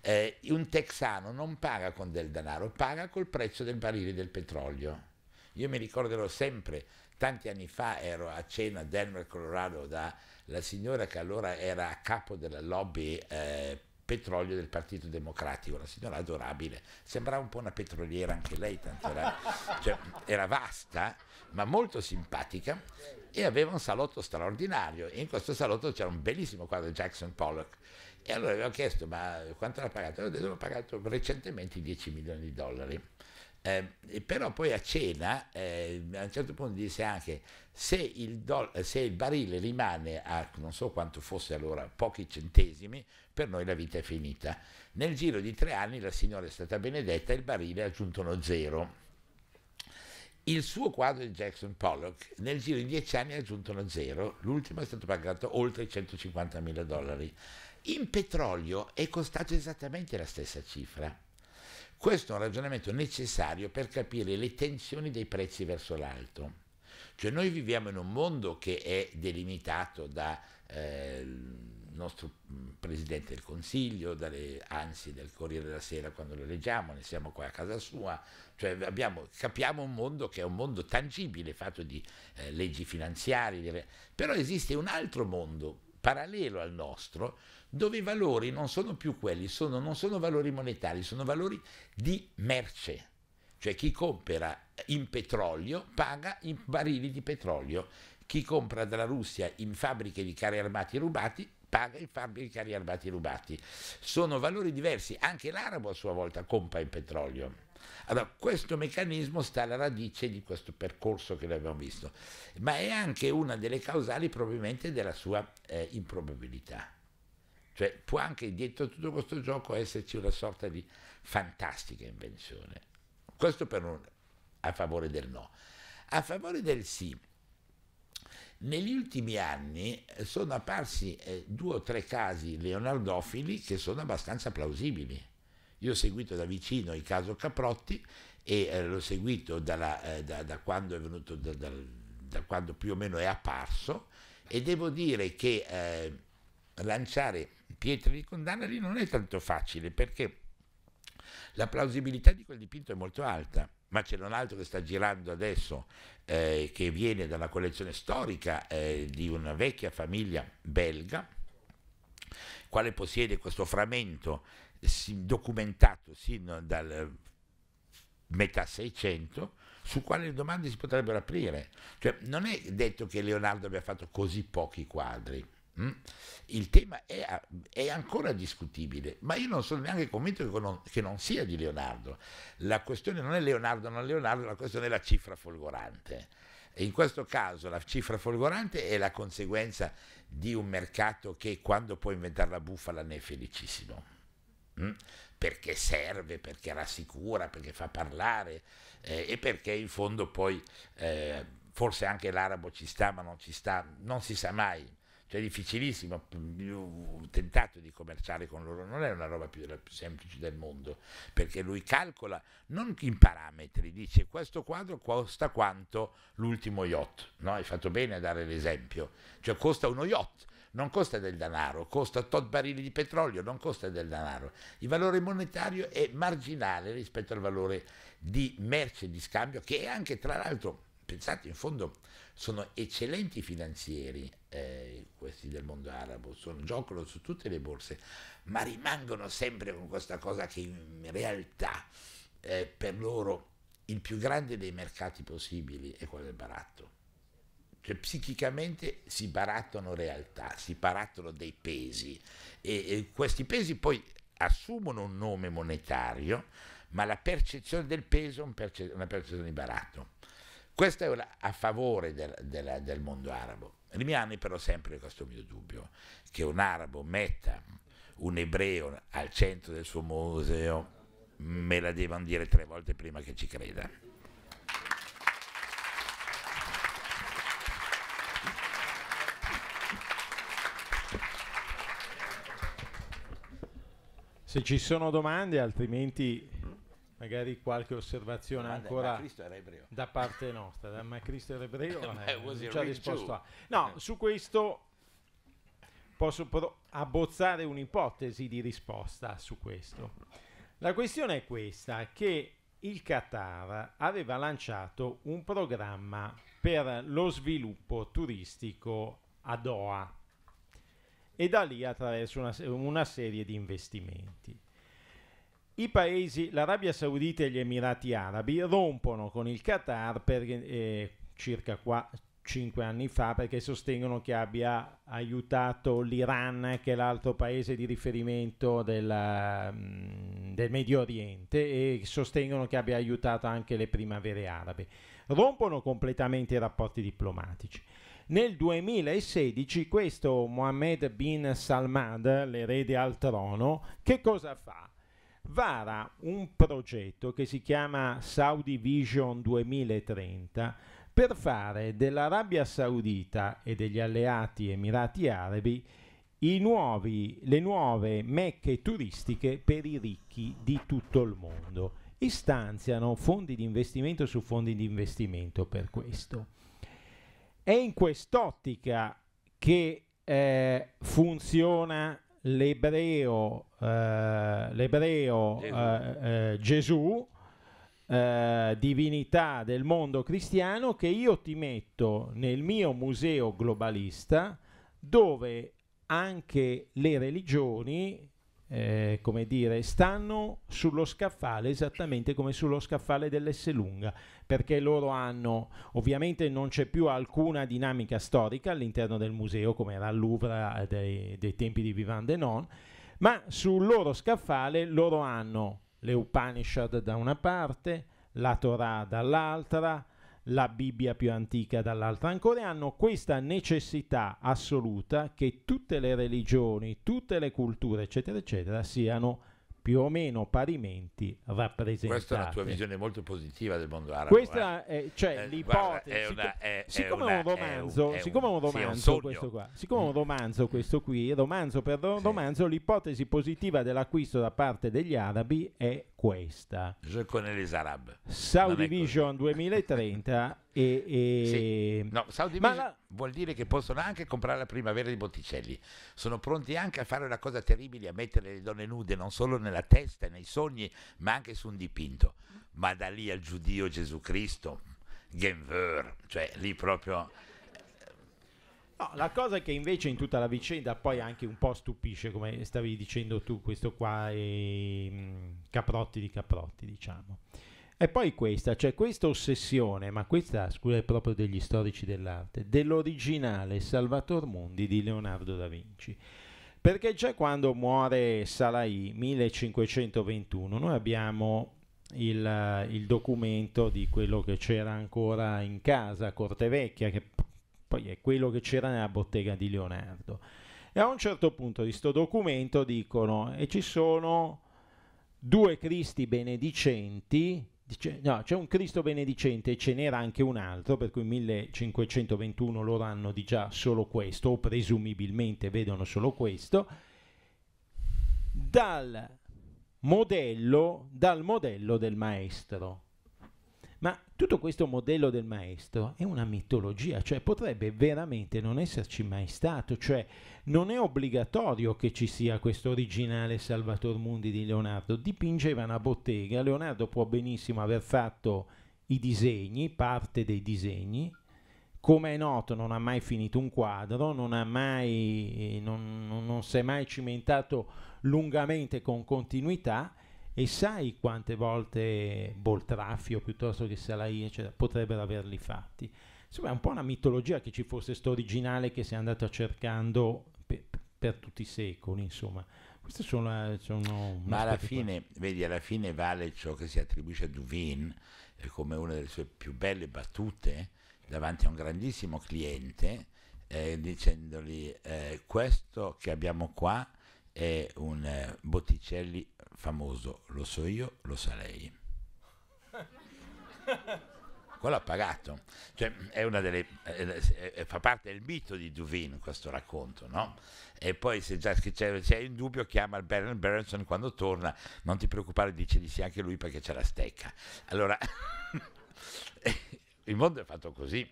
Speaker 3: Eh, un texano non paga con del denaro, paga col prezzo del barile del petrolio. Io mi ricorderò sempre Tanti anni fa ero a cena a Denver, Colorado, dalla signora che allora era a capo della lobby eh, petrolio del Partito Democratico, una signora adorabile, sembrava un po' una petroliera anche lei, tanto era, cioè, era vasta, ma molto simpatica e aveva un salotto straordinario. In questo salotto c'era un bellissimo quadro di Jackson Pollock. E allora ho chiesto, ma quanto l'ha pagato? Ho detto, ho pagato recentemente 10 milioni di dollari eh, però poi a cena, eh, a un certo punto disse anche, se il, do, se il barile rimane a non so quanto fosse allora, pochi centesimi, per noi la vita è finita. Nel giro di tre anni la signora è stata benedetta e il barile ha aggiunto uno zero. Il suo quadro di Jackson Pollock nel giro di dieci anni ha aggiunto uno zero, l'ultimo è stato pagato oltre i 150 mila dollari. In petrolio è costato esattamente la stessa cifra. Questo è un ragionamento necessario per capire le tensioni dei prezzi verso l'alto. Cioè noi viviamo in un mondo che è delimitato dal eh, nostro mm, Presidente del Consiglio, dalle ansie del Corriere della Sera quando lo leggiamo, ne siamo qua a casa sua, cioè abbiamo, capiamo un mondo che è un mondo tangibile, fatto di eh, leggi finanziarie, però esiste un altro mondo parallelo al nostro dove i valori non sono più quelli, sono, non sono valori monetari, sono valori di merce. Cioè chi compra in petrolio paga in barili di petrolio, chi compra dalla Russia in fabbriche di carri armati rubati paga in fabbriche di carri armati rubati. Sono valori diversi, anche l'arabo a sua volta compra in petrolio. Allora, questo meccanismo sta alla radice di questo percorso che abbiamo visto, ma è anche una delle causali probabilmente della sua eh, improbabilità. Cioè può anche dietro tutto questo gioco esserci una sorta di fantastica invenzione. Questo per un, a favore del no. A favore del sì, negli ultimi anni sono apparsi eh, due o tre casi leonardofili che sono abbastanza plausibili. Io ho seguito da vicino il caso Caprotti e eh, l'ho seguito dalla, eh, da, da, quando venuto, da, da, quando più o meno è apparso e devo dire che eh, lanciare pietre di condanna lì non è tanto facile perché la plausibilità di quel dipinto è molto alta ma c'è un altro che sta girando adesso eh, che viene dalla collezione storica eh, di una vecchia famiglia belga quale possiede questo frammento documentato sino dal metà 600 su quale domande si potrebbero aprire cioè, non è detto che Leonardo abbia fatto così pochi quadri Mm? Il tema è, è, ancora discutibile, ma io non sono neanche convinto che non, che non, sia di Leonardo. La questione non è Leonardo, non Leonardo, la questione è la cifra folgorante. E in questo caso la cifra folgorante è la conseguenza di un mercato che quando può inventare la bufala ne è felicissimo. Mm? Perché serve, perché rassicura, perché fa parlare eh, e perché in fondo poi... Eh, forse anche l'arabo ci sta, ma non ci sta, non si sa mai, cioè difficilissimo, io ho tentato di commerciare con loro, non è una roba più, più semplice del mondo, perché lui calcola non in parametri, dice questo quadro costa quanto l'ultimo yacht, no? hai fatto bene a dare l'esempio, cioè costa uno yacht, non costa del denaro, costa tot barili di petrolio, non costa del denaro. Il valore monetario è marginale rispetto al valore di merce di scambio, che è anche tra l'altro, pensate in fondo, sono eccellenti finanzieri, eh, questi del mondo arabo, sono, giocano su tutte le borse, ma rimangono sempre con questa cosa che in realtà eh, per loro il più grande dei mercati possibili è quello del baratto. Cioè, psichicamente si barattano realtà, si barattano dei pesi e, e questi pesi poi assumono un nome monetario, ma la percezione del peso è una percezione di baratto questo è a favore del, del, del mondo arabo. Rimane però sempre questo mio dubbio, che un arabo metta un ebreo al centro del suo museo, me la devono dire tre volte prima che ci creda.
Speaker 1: Se ci sono domande, altrimenti magari qualche osservazione Guarda, ancora da parte nostra, ma Cristo era ebreo, eh, ci ha risposto a. No, eh. su questo posso pro- abbozzare un'ipotesi di risposta su questo. La questione è questa, che il Qatar aveva lanciato un programma per lo sviluppo turistico a Doha e da lì attraverso una, una serie di investimenti. I paesi, l'Arabia Saudita e gli Emirati Arabi, rompono con il Qatar per, eh, circa qua, 5 anni fa perché sostengono che abbia aiutato l'Iran, che è l'altro paese di riferimento della, mm, del Medio Oriente, e sostengono che abbia aiutato anche le primavere arabe. Rompono completamente i rapporti diplomatici. Nel 2016 questo Mohammed bin Salman, l'erede al trono, che cosa fa? vara un progetto che si chiama Saudi Vision 2030 per fare dell'Arabia Saudita e degli alleati Emirati Arabi nuovi, le nuove mecche turistiche per i ricchi di tutto il mondo e stanziano fondi di investimento su fondi di investimento per questo. È in quest'ottica che eh, funziona l'ebreo, eh, l'ebreo eh, eh, Gesù, eh, divinità del mondo cristiano, che io ti metto nel mio museo globalista dove anche le religioni eh, come dire, stanno sullo scaffale esattamente come sullo scaffale dell'S lunga, perché loro hanno, ovviamente non c'è più alcuna dinamica storica all'interno del museo come era al Louvre eh, dei, dei tempi di Vivant Denon, ma sul loro scaffale loro hanno le Upanishad da una parte, la Torah dall'altra, la Bibbia più antica dall'altra. Ancora hanno questa necessità assoluta che tutte le religioni, tutte le culture, eccetera, eccetera, siano più o meno parimenti rappresentate. Questa è
Speaker 3: una tua visione molto positiva del mondo arabo. Questa
Speaker 1: eh. è cioè, eh, l'ipotesi. è una, siccome è, una, è, un è un, siccome un romanzo sì, un questo qua, siccome un mm. romanzo questo qui, romanzo per ro- sì. romanzo, l'ipotesi positiva dell'acquisto da parte degli arabi è questa. Je connais les arabes. Saudi Vision 2030 E, e... Sì. No,
Speaker 3: Saudi Vision la... vuol dire che possono anche comprare la primavera di Botticelli. Sono pronti anche a fare una cosa terribile, a mettere le donne nude non solo nella testa e nei sogni, ma anche su un dipinto. Ma da lì al giudio Gesù Cristo, Genver, cioè lì proprio... Eh.
Speaker 1: No, la cosa che invece in tutta la vicenda poi anche un po' stupisce, come stavi dicendo tu, questo qua, è... Ehm, Caprotti di Caprotti, diciamo e poi questa, cioè questa ossessione, ma questa scusa è proprio degli storici dell'arte, dell'originale Salvator Mundi di Leonardo da Vinci. Perché già quando muore Salai, 1521, noi abbiamo il, il documento di quello che c'era ancora in casa, Corte Vecchia, che poi è quello che c'era nella bottega di Leonardo. E a un certo punto di questo documento dicono, e ci sono due Cristi benedicenti Dice, no, c'è un Cristo benedicente e ce n'era anche un altro, per cui 1521 loro hanno di già solo questo, o presumibilmente vedono solo questo, dal modello, dal modello del maestro. Ma tutto questo modello del maestro è una mitologia, cioè potrebbe veramente non esserci mai stato, cioè non è obbligatorio che ci sia questo originale Salvatore Mundi di Leonardo, dipingeva una bottega, Leonardo può benissimo aver fatto i disegni, parte dei disegni, come è noto non ha mai finito un quadro, non, mai, non, non, non si è mai cimentato lungamente con continuità e sai quante volte Boltraffio piuttosto che Salaia cioè, potrebbero averli fatti. Insomma è un po' una mitologia che ci fosse questo originale che si è andato cercando per, per tutti i secoli, insomma. Queste sono, eh, sono Ma alla fine,
Speaker 3: vedi, alla fine vale ciò che si attribuisce a Duvin come una delle sue più belle battute davanti a un grandissimo cliente eh, dicendogli eh, questo che abbiamo qua è un eh, Botticelli famoso, lo so io, lo sa lei. Quello ha pagato, cioè, delle, fa parte del mito di Duvin questo racconto, no? E poi se già c'è, c'è il dubbio chiama il Baron Berenson quando torna, non ti preoccupare, dice di sì anche lui perché c'è la stecca. Allora, il mondo è fatto così.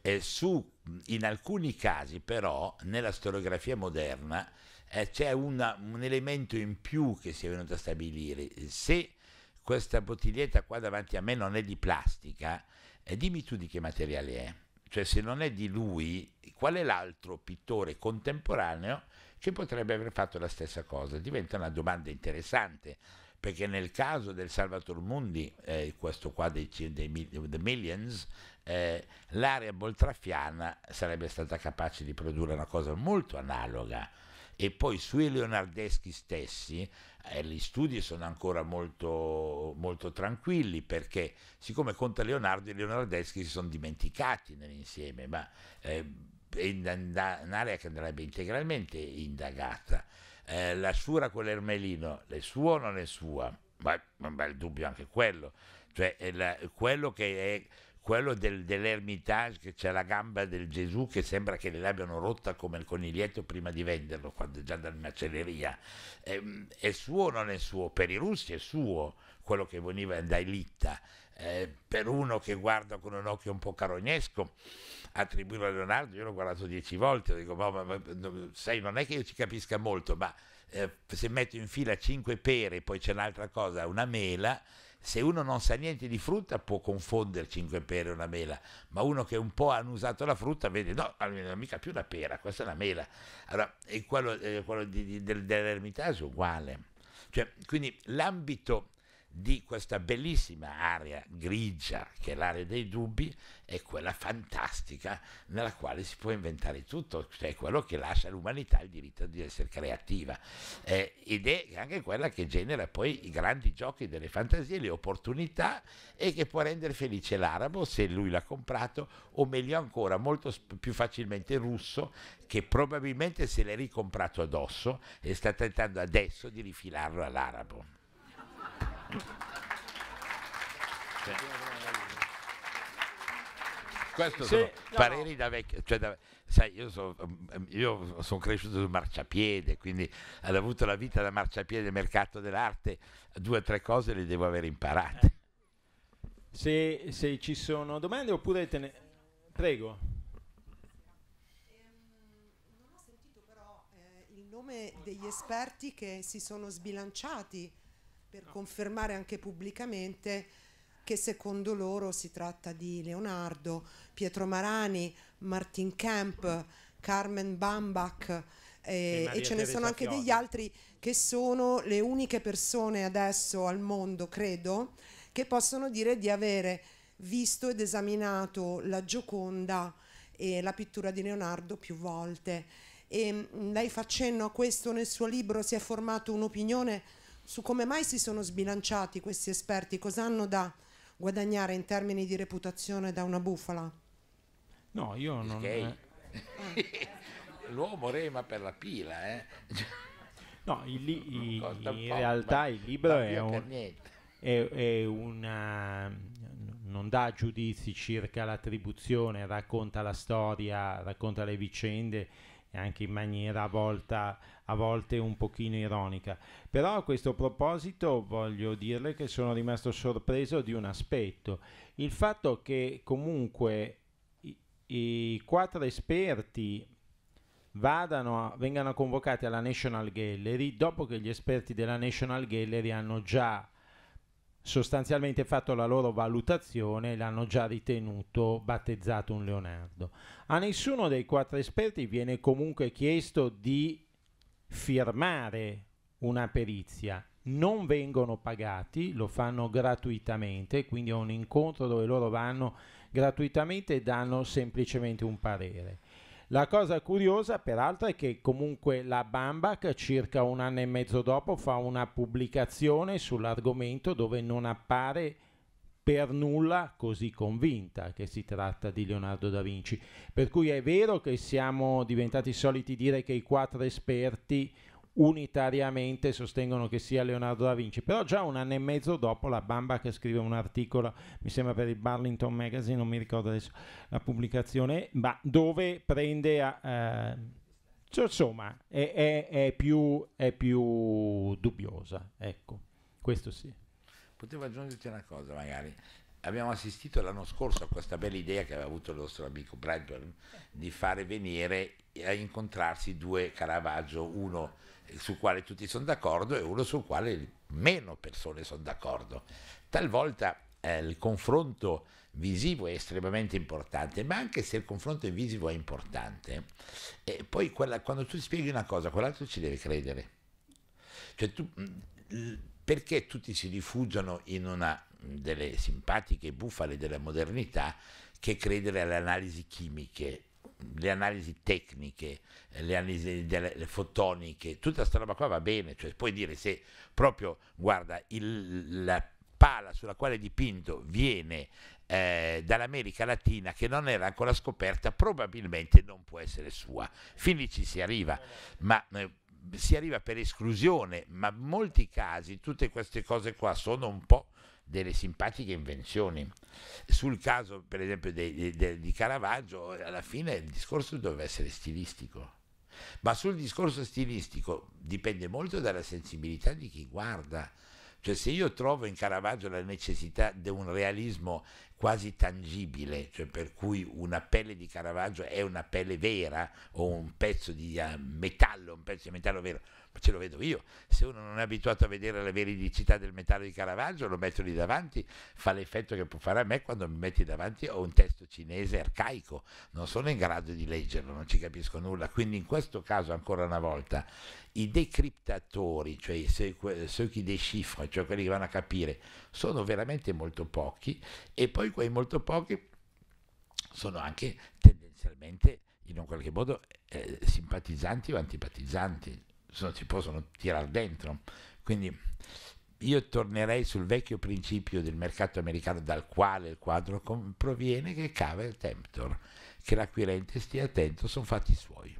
Speaker 3: E su, in alcuni casi però, nella storiografia moderna, eh, c'è una, un elemento in più che si è venuto a stabilire. Se questa bottiglietta qua davanti a me non è di plastica, eh, dimmi tu di che materiale è. Cioè se non è di lui, qual è l'altro pittore contemporaneo che potrebbe aver fatto la stessa cosa? Diventa una domanda interessante, perché nel caso del Salvatore Mundi, eh, questo qua dei, dei, dei Millions, eh, l'area boltrafiana sarebbe stata capace di produrre una cosa molto analoga e poi sui leonardeschi stessi eh, gli studi sono ancora molto, molto tranquilli perché siccome conta Leonardo i leonardeschi si sono dimenticati nell'insieme, ma eh, è un'area che andrebbe integralmente indagata. Eh, la Sura con l'Ermelino, è sua o non è sua? Ma, ma, il dubbio anche quello, cioè la, quello che è quello del, dell'Ermitage che c'è la gamba del Gesù che sembra che l'abbiano rotta come il coniglietto prima di venderlo, quando è già dalla macelleria. Eh, è suo o non è suo? Per i russi è suo quello che veniva da Elitta. Eh, per uno che guarda con un occhio un po' carognesco, attribuirlo a Leonardo, io l'ho guardato dieci volte, dico, ma, ma, sai, non è che io ci capisca molto, ma eh, se metto in fila cinque pere e poi c'è un'altra cosa, una mela, se uno non sa niente di frutta può confondere 5 pere e una mela, ma uno che un po' ha usato la frutta vede no, non è mica più una pera, questa è una mela. Allora, e quello, eh, quello di, di, del, dell'ermitaggio è uguale. Cioè, quindi l'ambito di questa bellissima area grigia che è l'area dei dubbi è quella fantastica nella quale si può inventare tutto, cioè quello che lascia all'umanità il diritto di essere creativa eh, ed è anche quella che genera poi i grandi giochi delle fantasie, le opportunità e che può rendere felice l'arabo se lui l'ha comprato o meglio ancora molto sp- più facilmente il russo che probabilmente se l'è ricomprato addosso e sta tentando adesso di rifilarlo all'arabo. Questo Sì, sono no, pareri da vecchio. cioè da- sai, io sono mm, son cresciuto sul marciapiede, quindi ho avuto la vita da marciapiede, mercato dell'arte, due o tre cose le devo avere imparate.
Speaker 1: Se, se ci sono domande oppure te ne... Prego. Ehm,
Speaker 2: eh, il nome degli esperti che si sono sbilanciati per confermare anche pubblicamente che secondo loro si tratta di Leonardo, Pietro Marani, Martin Kemp, Carmen Bambach eh, e, e, ce ne sono anche degli altri che sono le uniche persone adesso al mondo, credo, che possono dire di avere visto ed esaminato la Gioconda e la pittura di Leonardo più volte. E, mm, lei fa cenno a questo nel suo libro, si è formato un'opinione su come mai si sono sbilanciati questi esperti, cosa hanno da guadagnare in termini di reputazione da una bufala?
Speaker 1: No, io non... Okay.
Speaker 3: L'uomo rema per la pila, eh?
Speaker 1: No, il li- in realtà il libro è, un, è, è una... non dà giudizi circa l'attribuzione, racconta la storia, racconta le vicende e anche in maniera a, volta, a volte un pochino ironica. Però a questo proposito voglio dirle che sono rimasto sorpreso di un aspetto, il fatto che comunque i, i quattro esperti vadano, vengano convocati alla National Gallery dopo che gli esperti della National Gallery hanno già sostanzialmente fatto la loro valutazione e l'hanno già ritenuto battezzato un Leonardo. A nessuno dei quattro esperti viene comunque chiesto di firmare una perizia, non vengono pagati, lo fanno gratuitamente, quindi è un incontro dove loro vanno gratuitamente e danno semplicemente un parere. La cosa curiosa peraltro è che comunque la Bambach circa un anno e mezzo dopo fa una pubblicazione sull'argomento dove non appare per nulla così convinta che si tratta di Leonardo da Vinci. Per cui è vero che siamo diventati soliti dire che i quattro esperti unitariamente sostengono che sia Leonardo da Vinci, però già un anno e mezzo dopo la Bamba che scrive un articolo, mi sembra per il Burlington Magazine, non mi ricordo adesso la pubblicazione, ma dove prende a... Eh, cioè, insomma, è, è, è, più, è più dubbiosa, ecco, questo sì. Potevo aggiungerti una
Speaker 3: cosa magari, abbiamo assistito l'anno scorso a questa bella idea che aveva avuto il nostro amico Bradburn di fare venire a incontrarsi due Caravaggio, uno sul quale tutti sono d'accordo e uno sul quale meno persone sono d'accordo. Talvolta eh, il confronto visivo è estremamente importante, ma anche se il confronto visivo è importante, eh, poi quella, quando tu spieghi una cosa, quell'altro ci deve credere. Cioè, tu, mm, perché tutti si rifugiano in una mm, delle simpatiche bufale della modernità che credere alle analisi chimiche le analisi tecniche, eh, le analisi delle, le fotoniche, tutta questa roba qua va bene, cioè puoi dire se proprio, guarda, il, la pala sulla quale è dipinto viene eh, dall'America Latina che non era ancora scoperta, probabilmente non può essere sua. Fin lì ci si arriva, ma... Eh, si arriva per esclusione, ma in molti casi tutte queste cose qua sono un po' delle simpatiche invenzioni. Sul caso, per esempio, di, di, di Caravaggio, alla fine il discorso doveva essere stilistico. Ma sul discorso stilistico dipende molto dalla sensibilità di chi guarda. Cioè se io trovo in Caravaggio la necessità di un realismo quasi tangibile, cioè per cui una pelle di Caravaggio è una pelle vera o un pezzo di eh, metallo, un pezzo di metallo vero, ma ce lo vedo io, se uno non è abituato a vedere la veridicità del metallo di Caravaggio lo metto lì davanti, fa l'effetto che può fare a me quando mi metti davanti ho un testo cinese arcaico, non sono in grado di leggerlo, non ci capisco nulla, quindi in questo caso ancora una volta i decriptatori, cioè ceux qui déchiffrent, cioè quelli che vanno a capire, sono veramente molto pochi e poi quei molto pochi sono anche tendenzialmente in un qualche modo eh, simpatizzanti o antipatizzanti si possono tirare dentro. Quindi io tornerei sul vecchio principio del mercato americano dal quale il quadro proviene che cava il temptor, che l'acquirente stia attento, sono fatti suoi.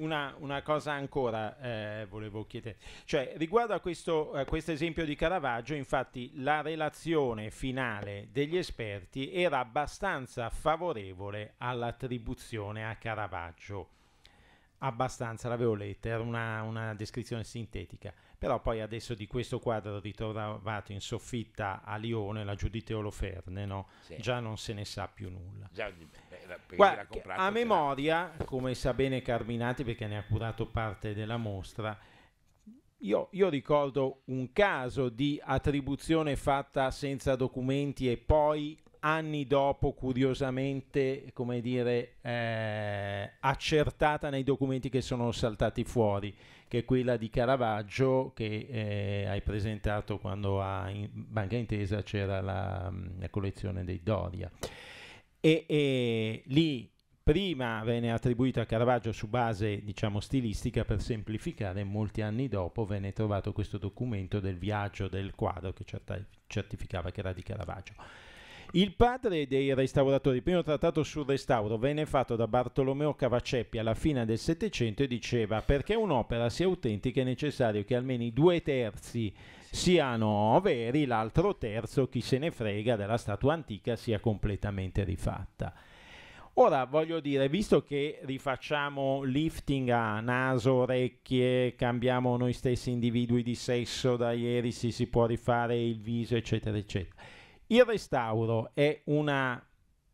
Speaker 1: una, una, cosa ancora eh, volevo chiedere, cioè riguardo a questo esempio di Caravaggio, infatti la relazione finale degli esperti era abbastanza favorevole all'attribuzione a Caravaggio, abbastanza, l'avevo letta, era una, una descrizione sintetica, però poi adesso di questo quadro ritrovato in soffitta a Lione, la Giudite Oloferne, no? sì. già non se ne sa più nulla. Già, di Guarda, a memoria, come sa bene Carminati perché ne ha curato parte della mostra, io, io, ricordo un caso di attribuzione fatta senza documenti e poi anni dopo curiosamente come dire eh, accertata nei documenti che sono saltati fuori che è quella di Caravaggio che eh, hai presentato quando a in Banca Intesa c'era la, mm, la collezione dei Doria e, e lì prima venne attribuito a Caravaggio su base diciamo stilistica per semplificare molti anni dopo venne trovato questo documento del viaggio del quadro che certificava che era di Caravaggio il padre dei restauratori, il primo trattato sul restauro venne fatto da Bartolomeo Cavaceppi alla fine del Settecento e diceva perché un'opera sia autentica è necessario che almeno i due terzi siano veri, l'altro terzo, chi se ne frega, della statua antica sia completamente rifatta. Ora voglio dire, visto che rifacciamo lifting a naso, orecchie, cambiamo noi stessi individui di sesso, da ieri si, si può rifare il viso, eccetera, eccetera il restauro è una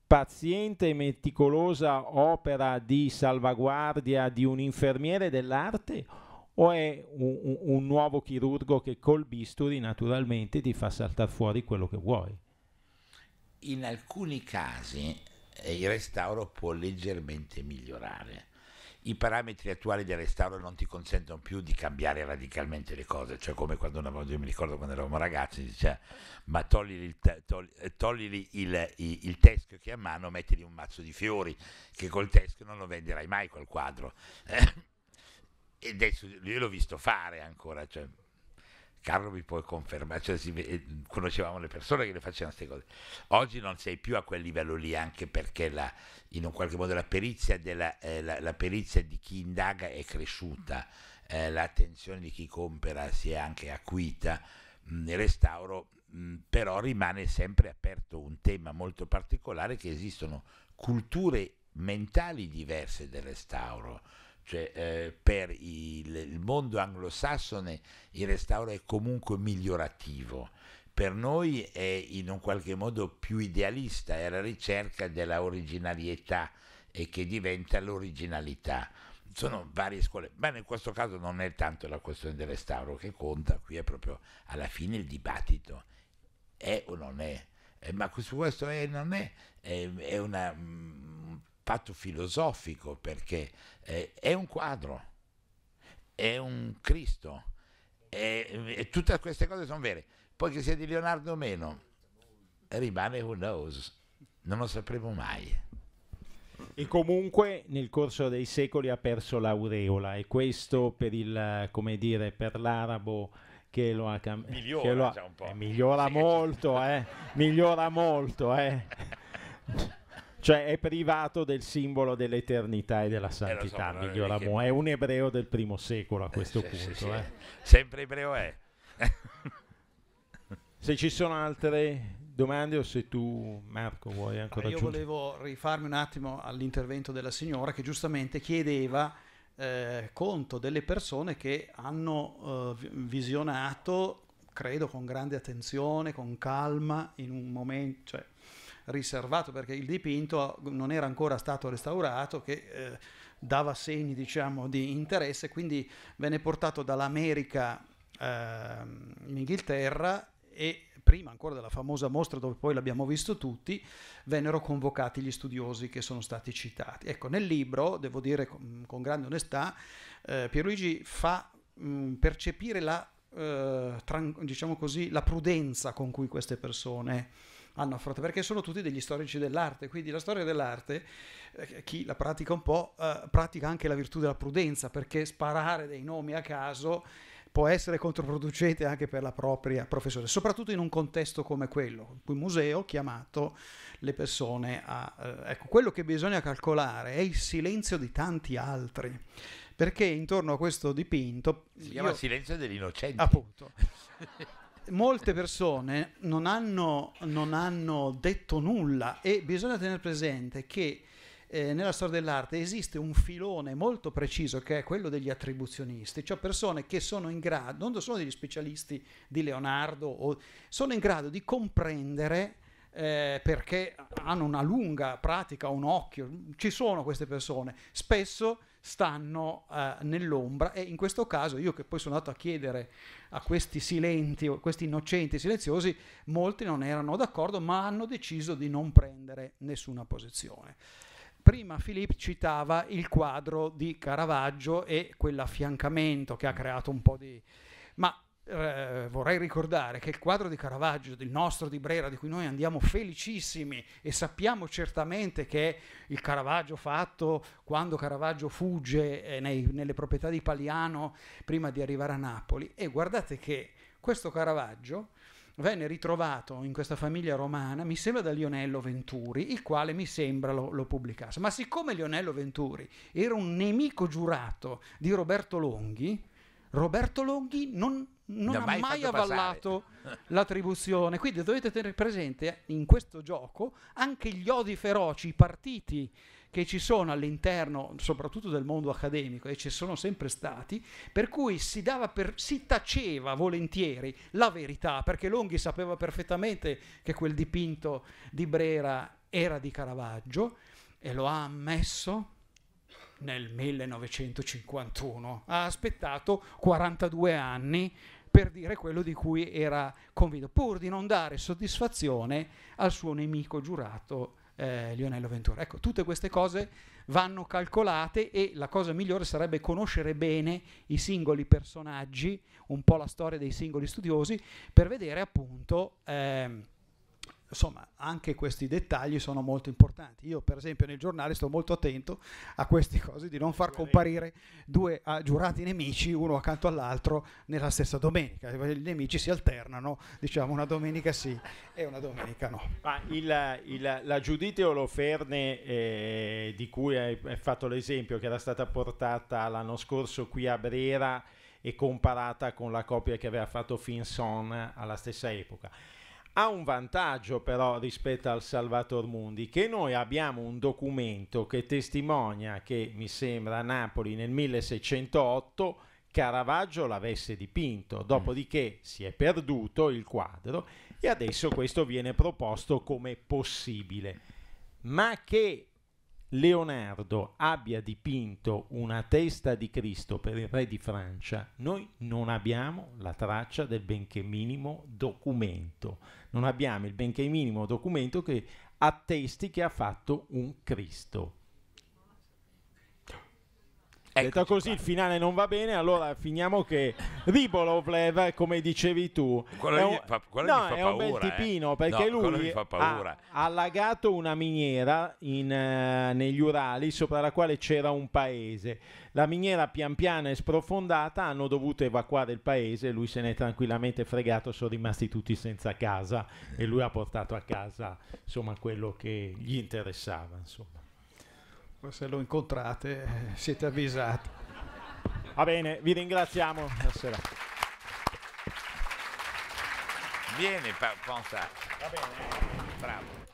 Speaker 1: paziente e meticolosa opera di salvaguardia di un infermiere dell'arte o è un, un, nuovo chirurgo che col bisturi naturalmente ti fa saltare fuori quello che vuoi?
Speaker 3: In alcuni casi eh, il restauro può leggermente migliorare i parametri attuali del restauro non ti consentono più di cambiare radicalmente le cose, cioè come quando una volta, io mi ricordo quando eravamo ragazzi, diceva ma togli il, togli, eh, togli il, il, il teschio che ha a mano, mettili un mazzo di fiori, che col teschio non lo venderai mai quel quadro. Eh, e adesso io l'ho visto fare ancora, cioè, Carlo mi può confermare, cioè, si, eh, conoscevamo le persone che le facevano queste cose. Oggi non sei più a quel livello lì anche perché la, in un qualche modo la perizia, della, eh, la, la perizia di chi indaga è cresciuta, eh, l'attenzione di chi compra si è anche acuita mm, nel restauro, mh, mm, però rimane sempre aperto un tema molto particolare che esistono culture mentali diverse del restauro cioè, eh, per il, il, mondo anglosassone il restauro è comunque migliorativo. Per noi è in un qualche modo più idealista, è la ricerca della originarietà e che diventa l'originalità. Sono varie scuole, ma in questo caso non è tanto la questione del restauro che conta, qui è proprio alla fine il dibattito, è o non è. Eh, ma questo, questo è, non è, è, è una mh, mm, fatto filosofico perché eh, è un quadro, è un Cristo, è, è, tutte queste cose sono vere. Poi che sia di Leonardo o meno, rimane who knows, non lo sapremo mai.
Speaker 1: E comunque nel corso dei secoli ha perso l'aureola e questo per, il, come dire, per l'arabo che lo ha cambiato. Migliora, ha, eh, migliora, sì, molto, eh, migliora molto, eh. cioè è privato del simbolo dell'eternità e della eh, santità. Eh, so, Migliolamù che... è un ebreo del primo secolo a eh, questo eh, punto. Sì, eh.
Speaker 3: Sempre ebreo è.
Speaker 1: se ci sono altre
Speaker 2: domande o se
Speaker 1: tu Marco vuoi ah, ancora allora, Io aggiungere.
Speaker 2: volevo rifarmi un attimo all'intervento della signora che giustamente chiedeva eh, conto delle persone che hanno eh, visionato, credo con grande attenzione, con calma, in un momento, cioè riservato perché il dipinto non era ancora stato restaurato, che eh, dava segni diciamo, di interesse, quindi venne portato dall'America eh, in Inghilterra e prima ancora della famosa mostra dove poi l'abbiamo visto tutti, vennero convocati gli studiosi che sono stati citati. Ecco, nel libro, devo dire con, con grande onestà, eh, Pierluigi fa mh, mm, percepire la, eh, tran- diciamo così, la, prudenza con cui queste persone hanno affrontato, perché sono tutti degli storici dell'arte, quindi la storia dell'arte, eh, chi la pratica un po', eh, pratica anche la virtù della prudenza, perché sparare dei nomi a caso può essere controproducente anche per la propria professione, soprattutto in un contesto come quello, il museo chiamato le persone a... Eh, ecco, quello che bisogna calcolare è il silenzio di tanti altri, perché intorno a questo dipinto... Si chiama
Speaker 3: Silenzio dell'Innocente. Appunto.
Speaker 2: molte persone non hanno, non hanno detto nulla e bisogna tenere presente che eh, nella storia dell'arte esiste un filone molto preciso che è quello degli attribuzionisti, cioè persone che sono in grado, non sono degli specialisti di Leonardo, o, sono in grado di comprendere eh, perché hanno una lunga pratica, un occhio, ci sono queste persone, spesso stanno eh, nell'ombra e in questo caso io che poi sono andato a chiedere a questi silenti, questi innocenti silenziosi, molti non erano d'accordo ma hanno deciso di non prendere nessuna posizione. Prima Filippo citava il quadro di Caravaggio e quell'affiancamento che ha creato un po' di... Ma eh, vorrei ricordare che il quadro di Caravaggio, il nostro di Brera, di cui noi andiamo felicissimi e sappiamo certamente che è il Caravaggio fatto quando Caravaggio fugge eh, nei, nelle proprietà di Paliano prima di arrivare a Napoli, e guardate che questo Caravaggio venne ritrovato in questa famiglia romana, mi sembra da Lionello Venturi, il quale mi sembra lo, lo, pubblicasse. Ma siccome Lionello Venturi era un nemico giurato di Roberto Longhi, Roberto Longhi non non da ha mai, avallato passare. l'attribuzione. Quindi dovete tenere presente eh, in questo gioco anche gli odi feroci, i partiti che ci sono all'interno, soprattutto del mondo accademico, e ci sono sempre stati, per cui si, per, si taceva volentieri la verità, perché Longhi sapeva perfettamente che quel dipinto di Brera era di Caravaggio e lo ha ammesso nel 1951. Ha aspettato 42 anni per dire quello di cui era convinto, pur di non dare soddisfazione al suo nemico giurato eh, Lionello Ventura. Ecco, tutte queste cose vanno calcolate e la cosa migliore sarebbe conoscere bene i singoli personaggi, un po' la storia dei singoli studiosi, per vedere appunto... Ehm, Insomma, anche questi dettagli sono molto importanti. Io, per esempio, nel giornale sto molto attento a queste cose di non far comparire due ah, giurati nemici uno accanto all'altro nella stessa domenica. I nemici si alternano, diciamo, una domenica sì e una domenica no.
Speaker 1: Ma il, il, la Giudite Oloferne, eh, di cui hai fatto l'esempio, che era stata portata l'anno scorso qui a Brera e comparata con la copia che aveva fatto Finson alla stessa epoca ha un vantaggio però rispetto al Salvator Mundi, che noi abbiamo un documento che testimonia che, mi sembra, a Napoli nel 1608 Caravaggio l'avesse dipinto, dopodiché mm. si è perduto il quadro e adesso questo viene proposto come possibile, ma che Leonardo abbia dipinto una testa di Cristo per il re di Francia, noi non abbiamo la traccia del benché minimo documento, non abbiamo il benché minimo documento che attesti che ha fatto un Cristo. Eccoci Detto così qua. il finale non va bene, allora finiamo che Ribolovlev, come dicevi tu, quello è un, fa, quello no, è paura, un bel eh. tipino eh. perché no, lui ha, allagato una miniera in, uh, negli Urali sopra la quale c'era un paese. La miniera pian piano è sprofondata, hanno dovuto evacuare il paese, lui se n'è tranquillamente fregato, sono rimasti tutti senza casa e lui ha portato a casa insomma, quello che gli interessava. Insomma se lo incontrate eh, siete avvisati. Va bene, vi ringraziamo. Buonasera.
Speaker 3: Vieni, pensa. Va bene, bravo.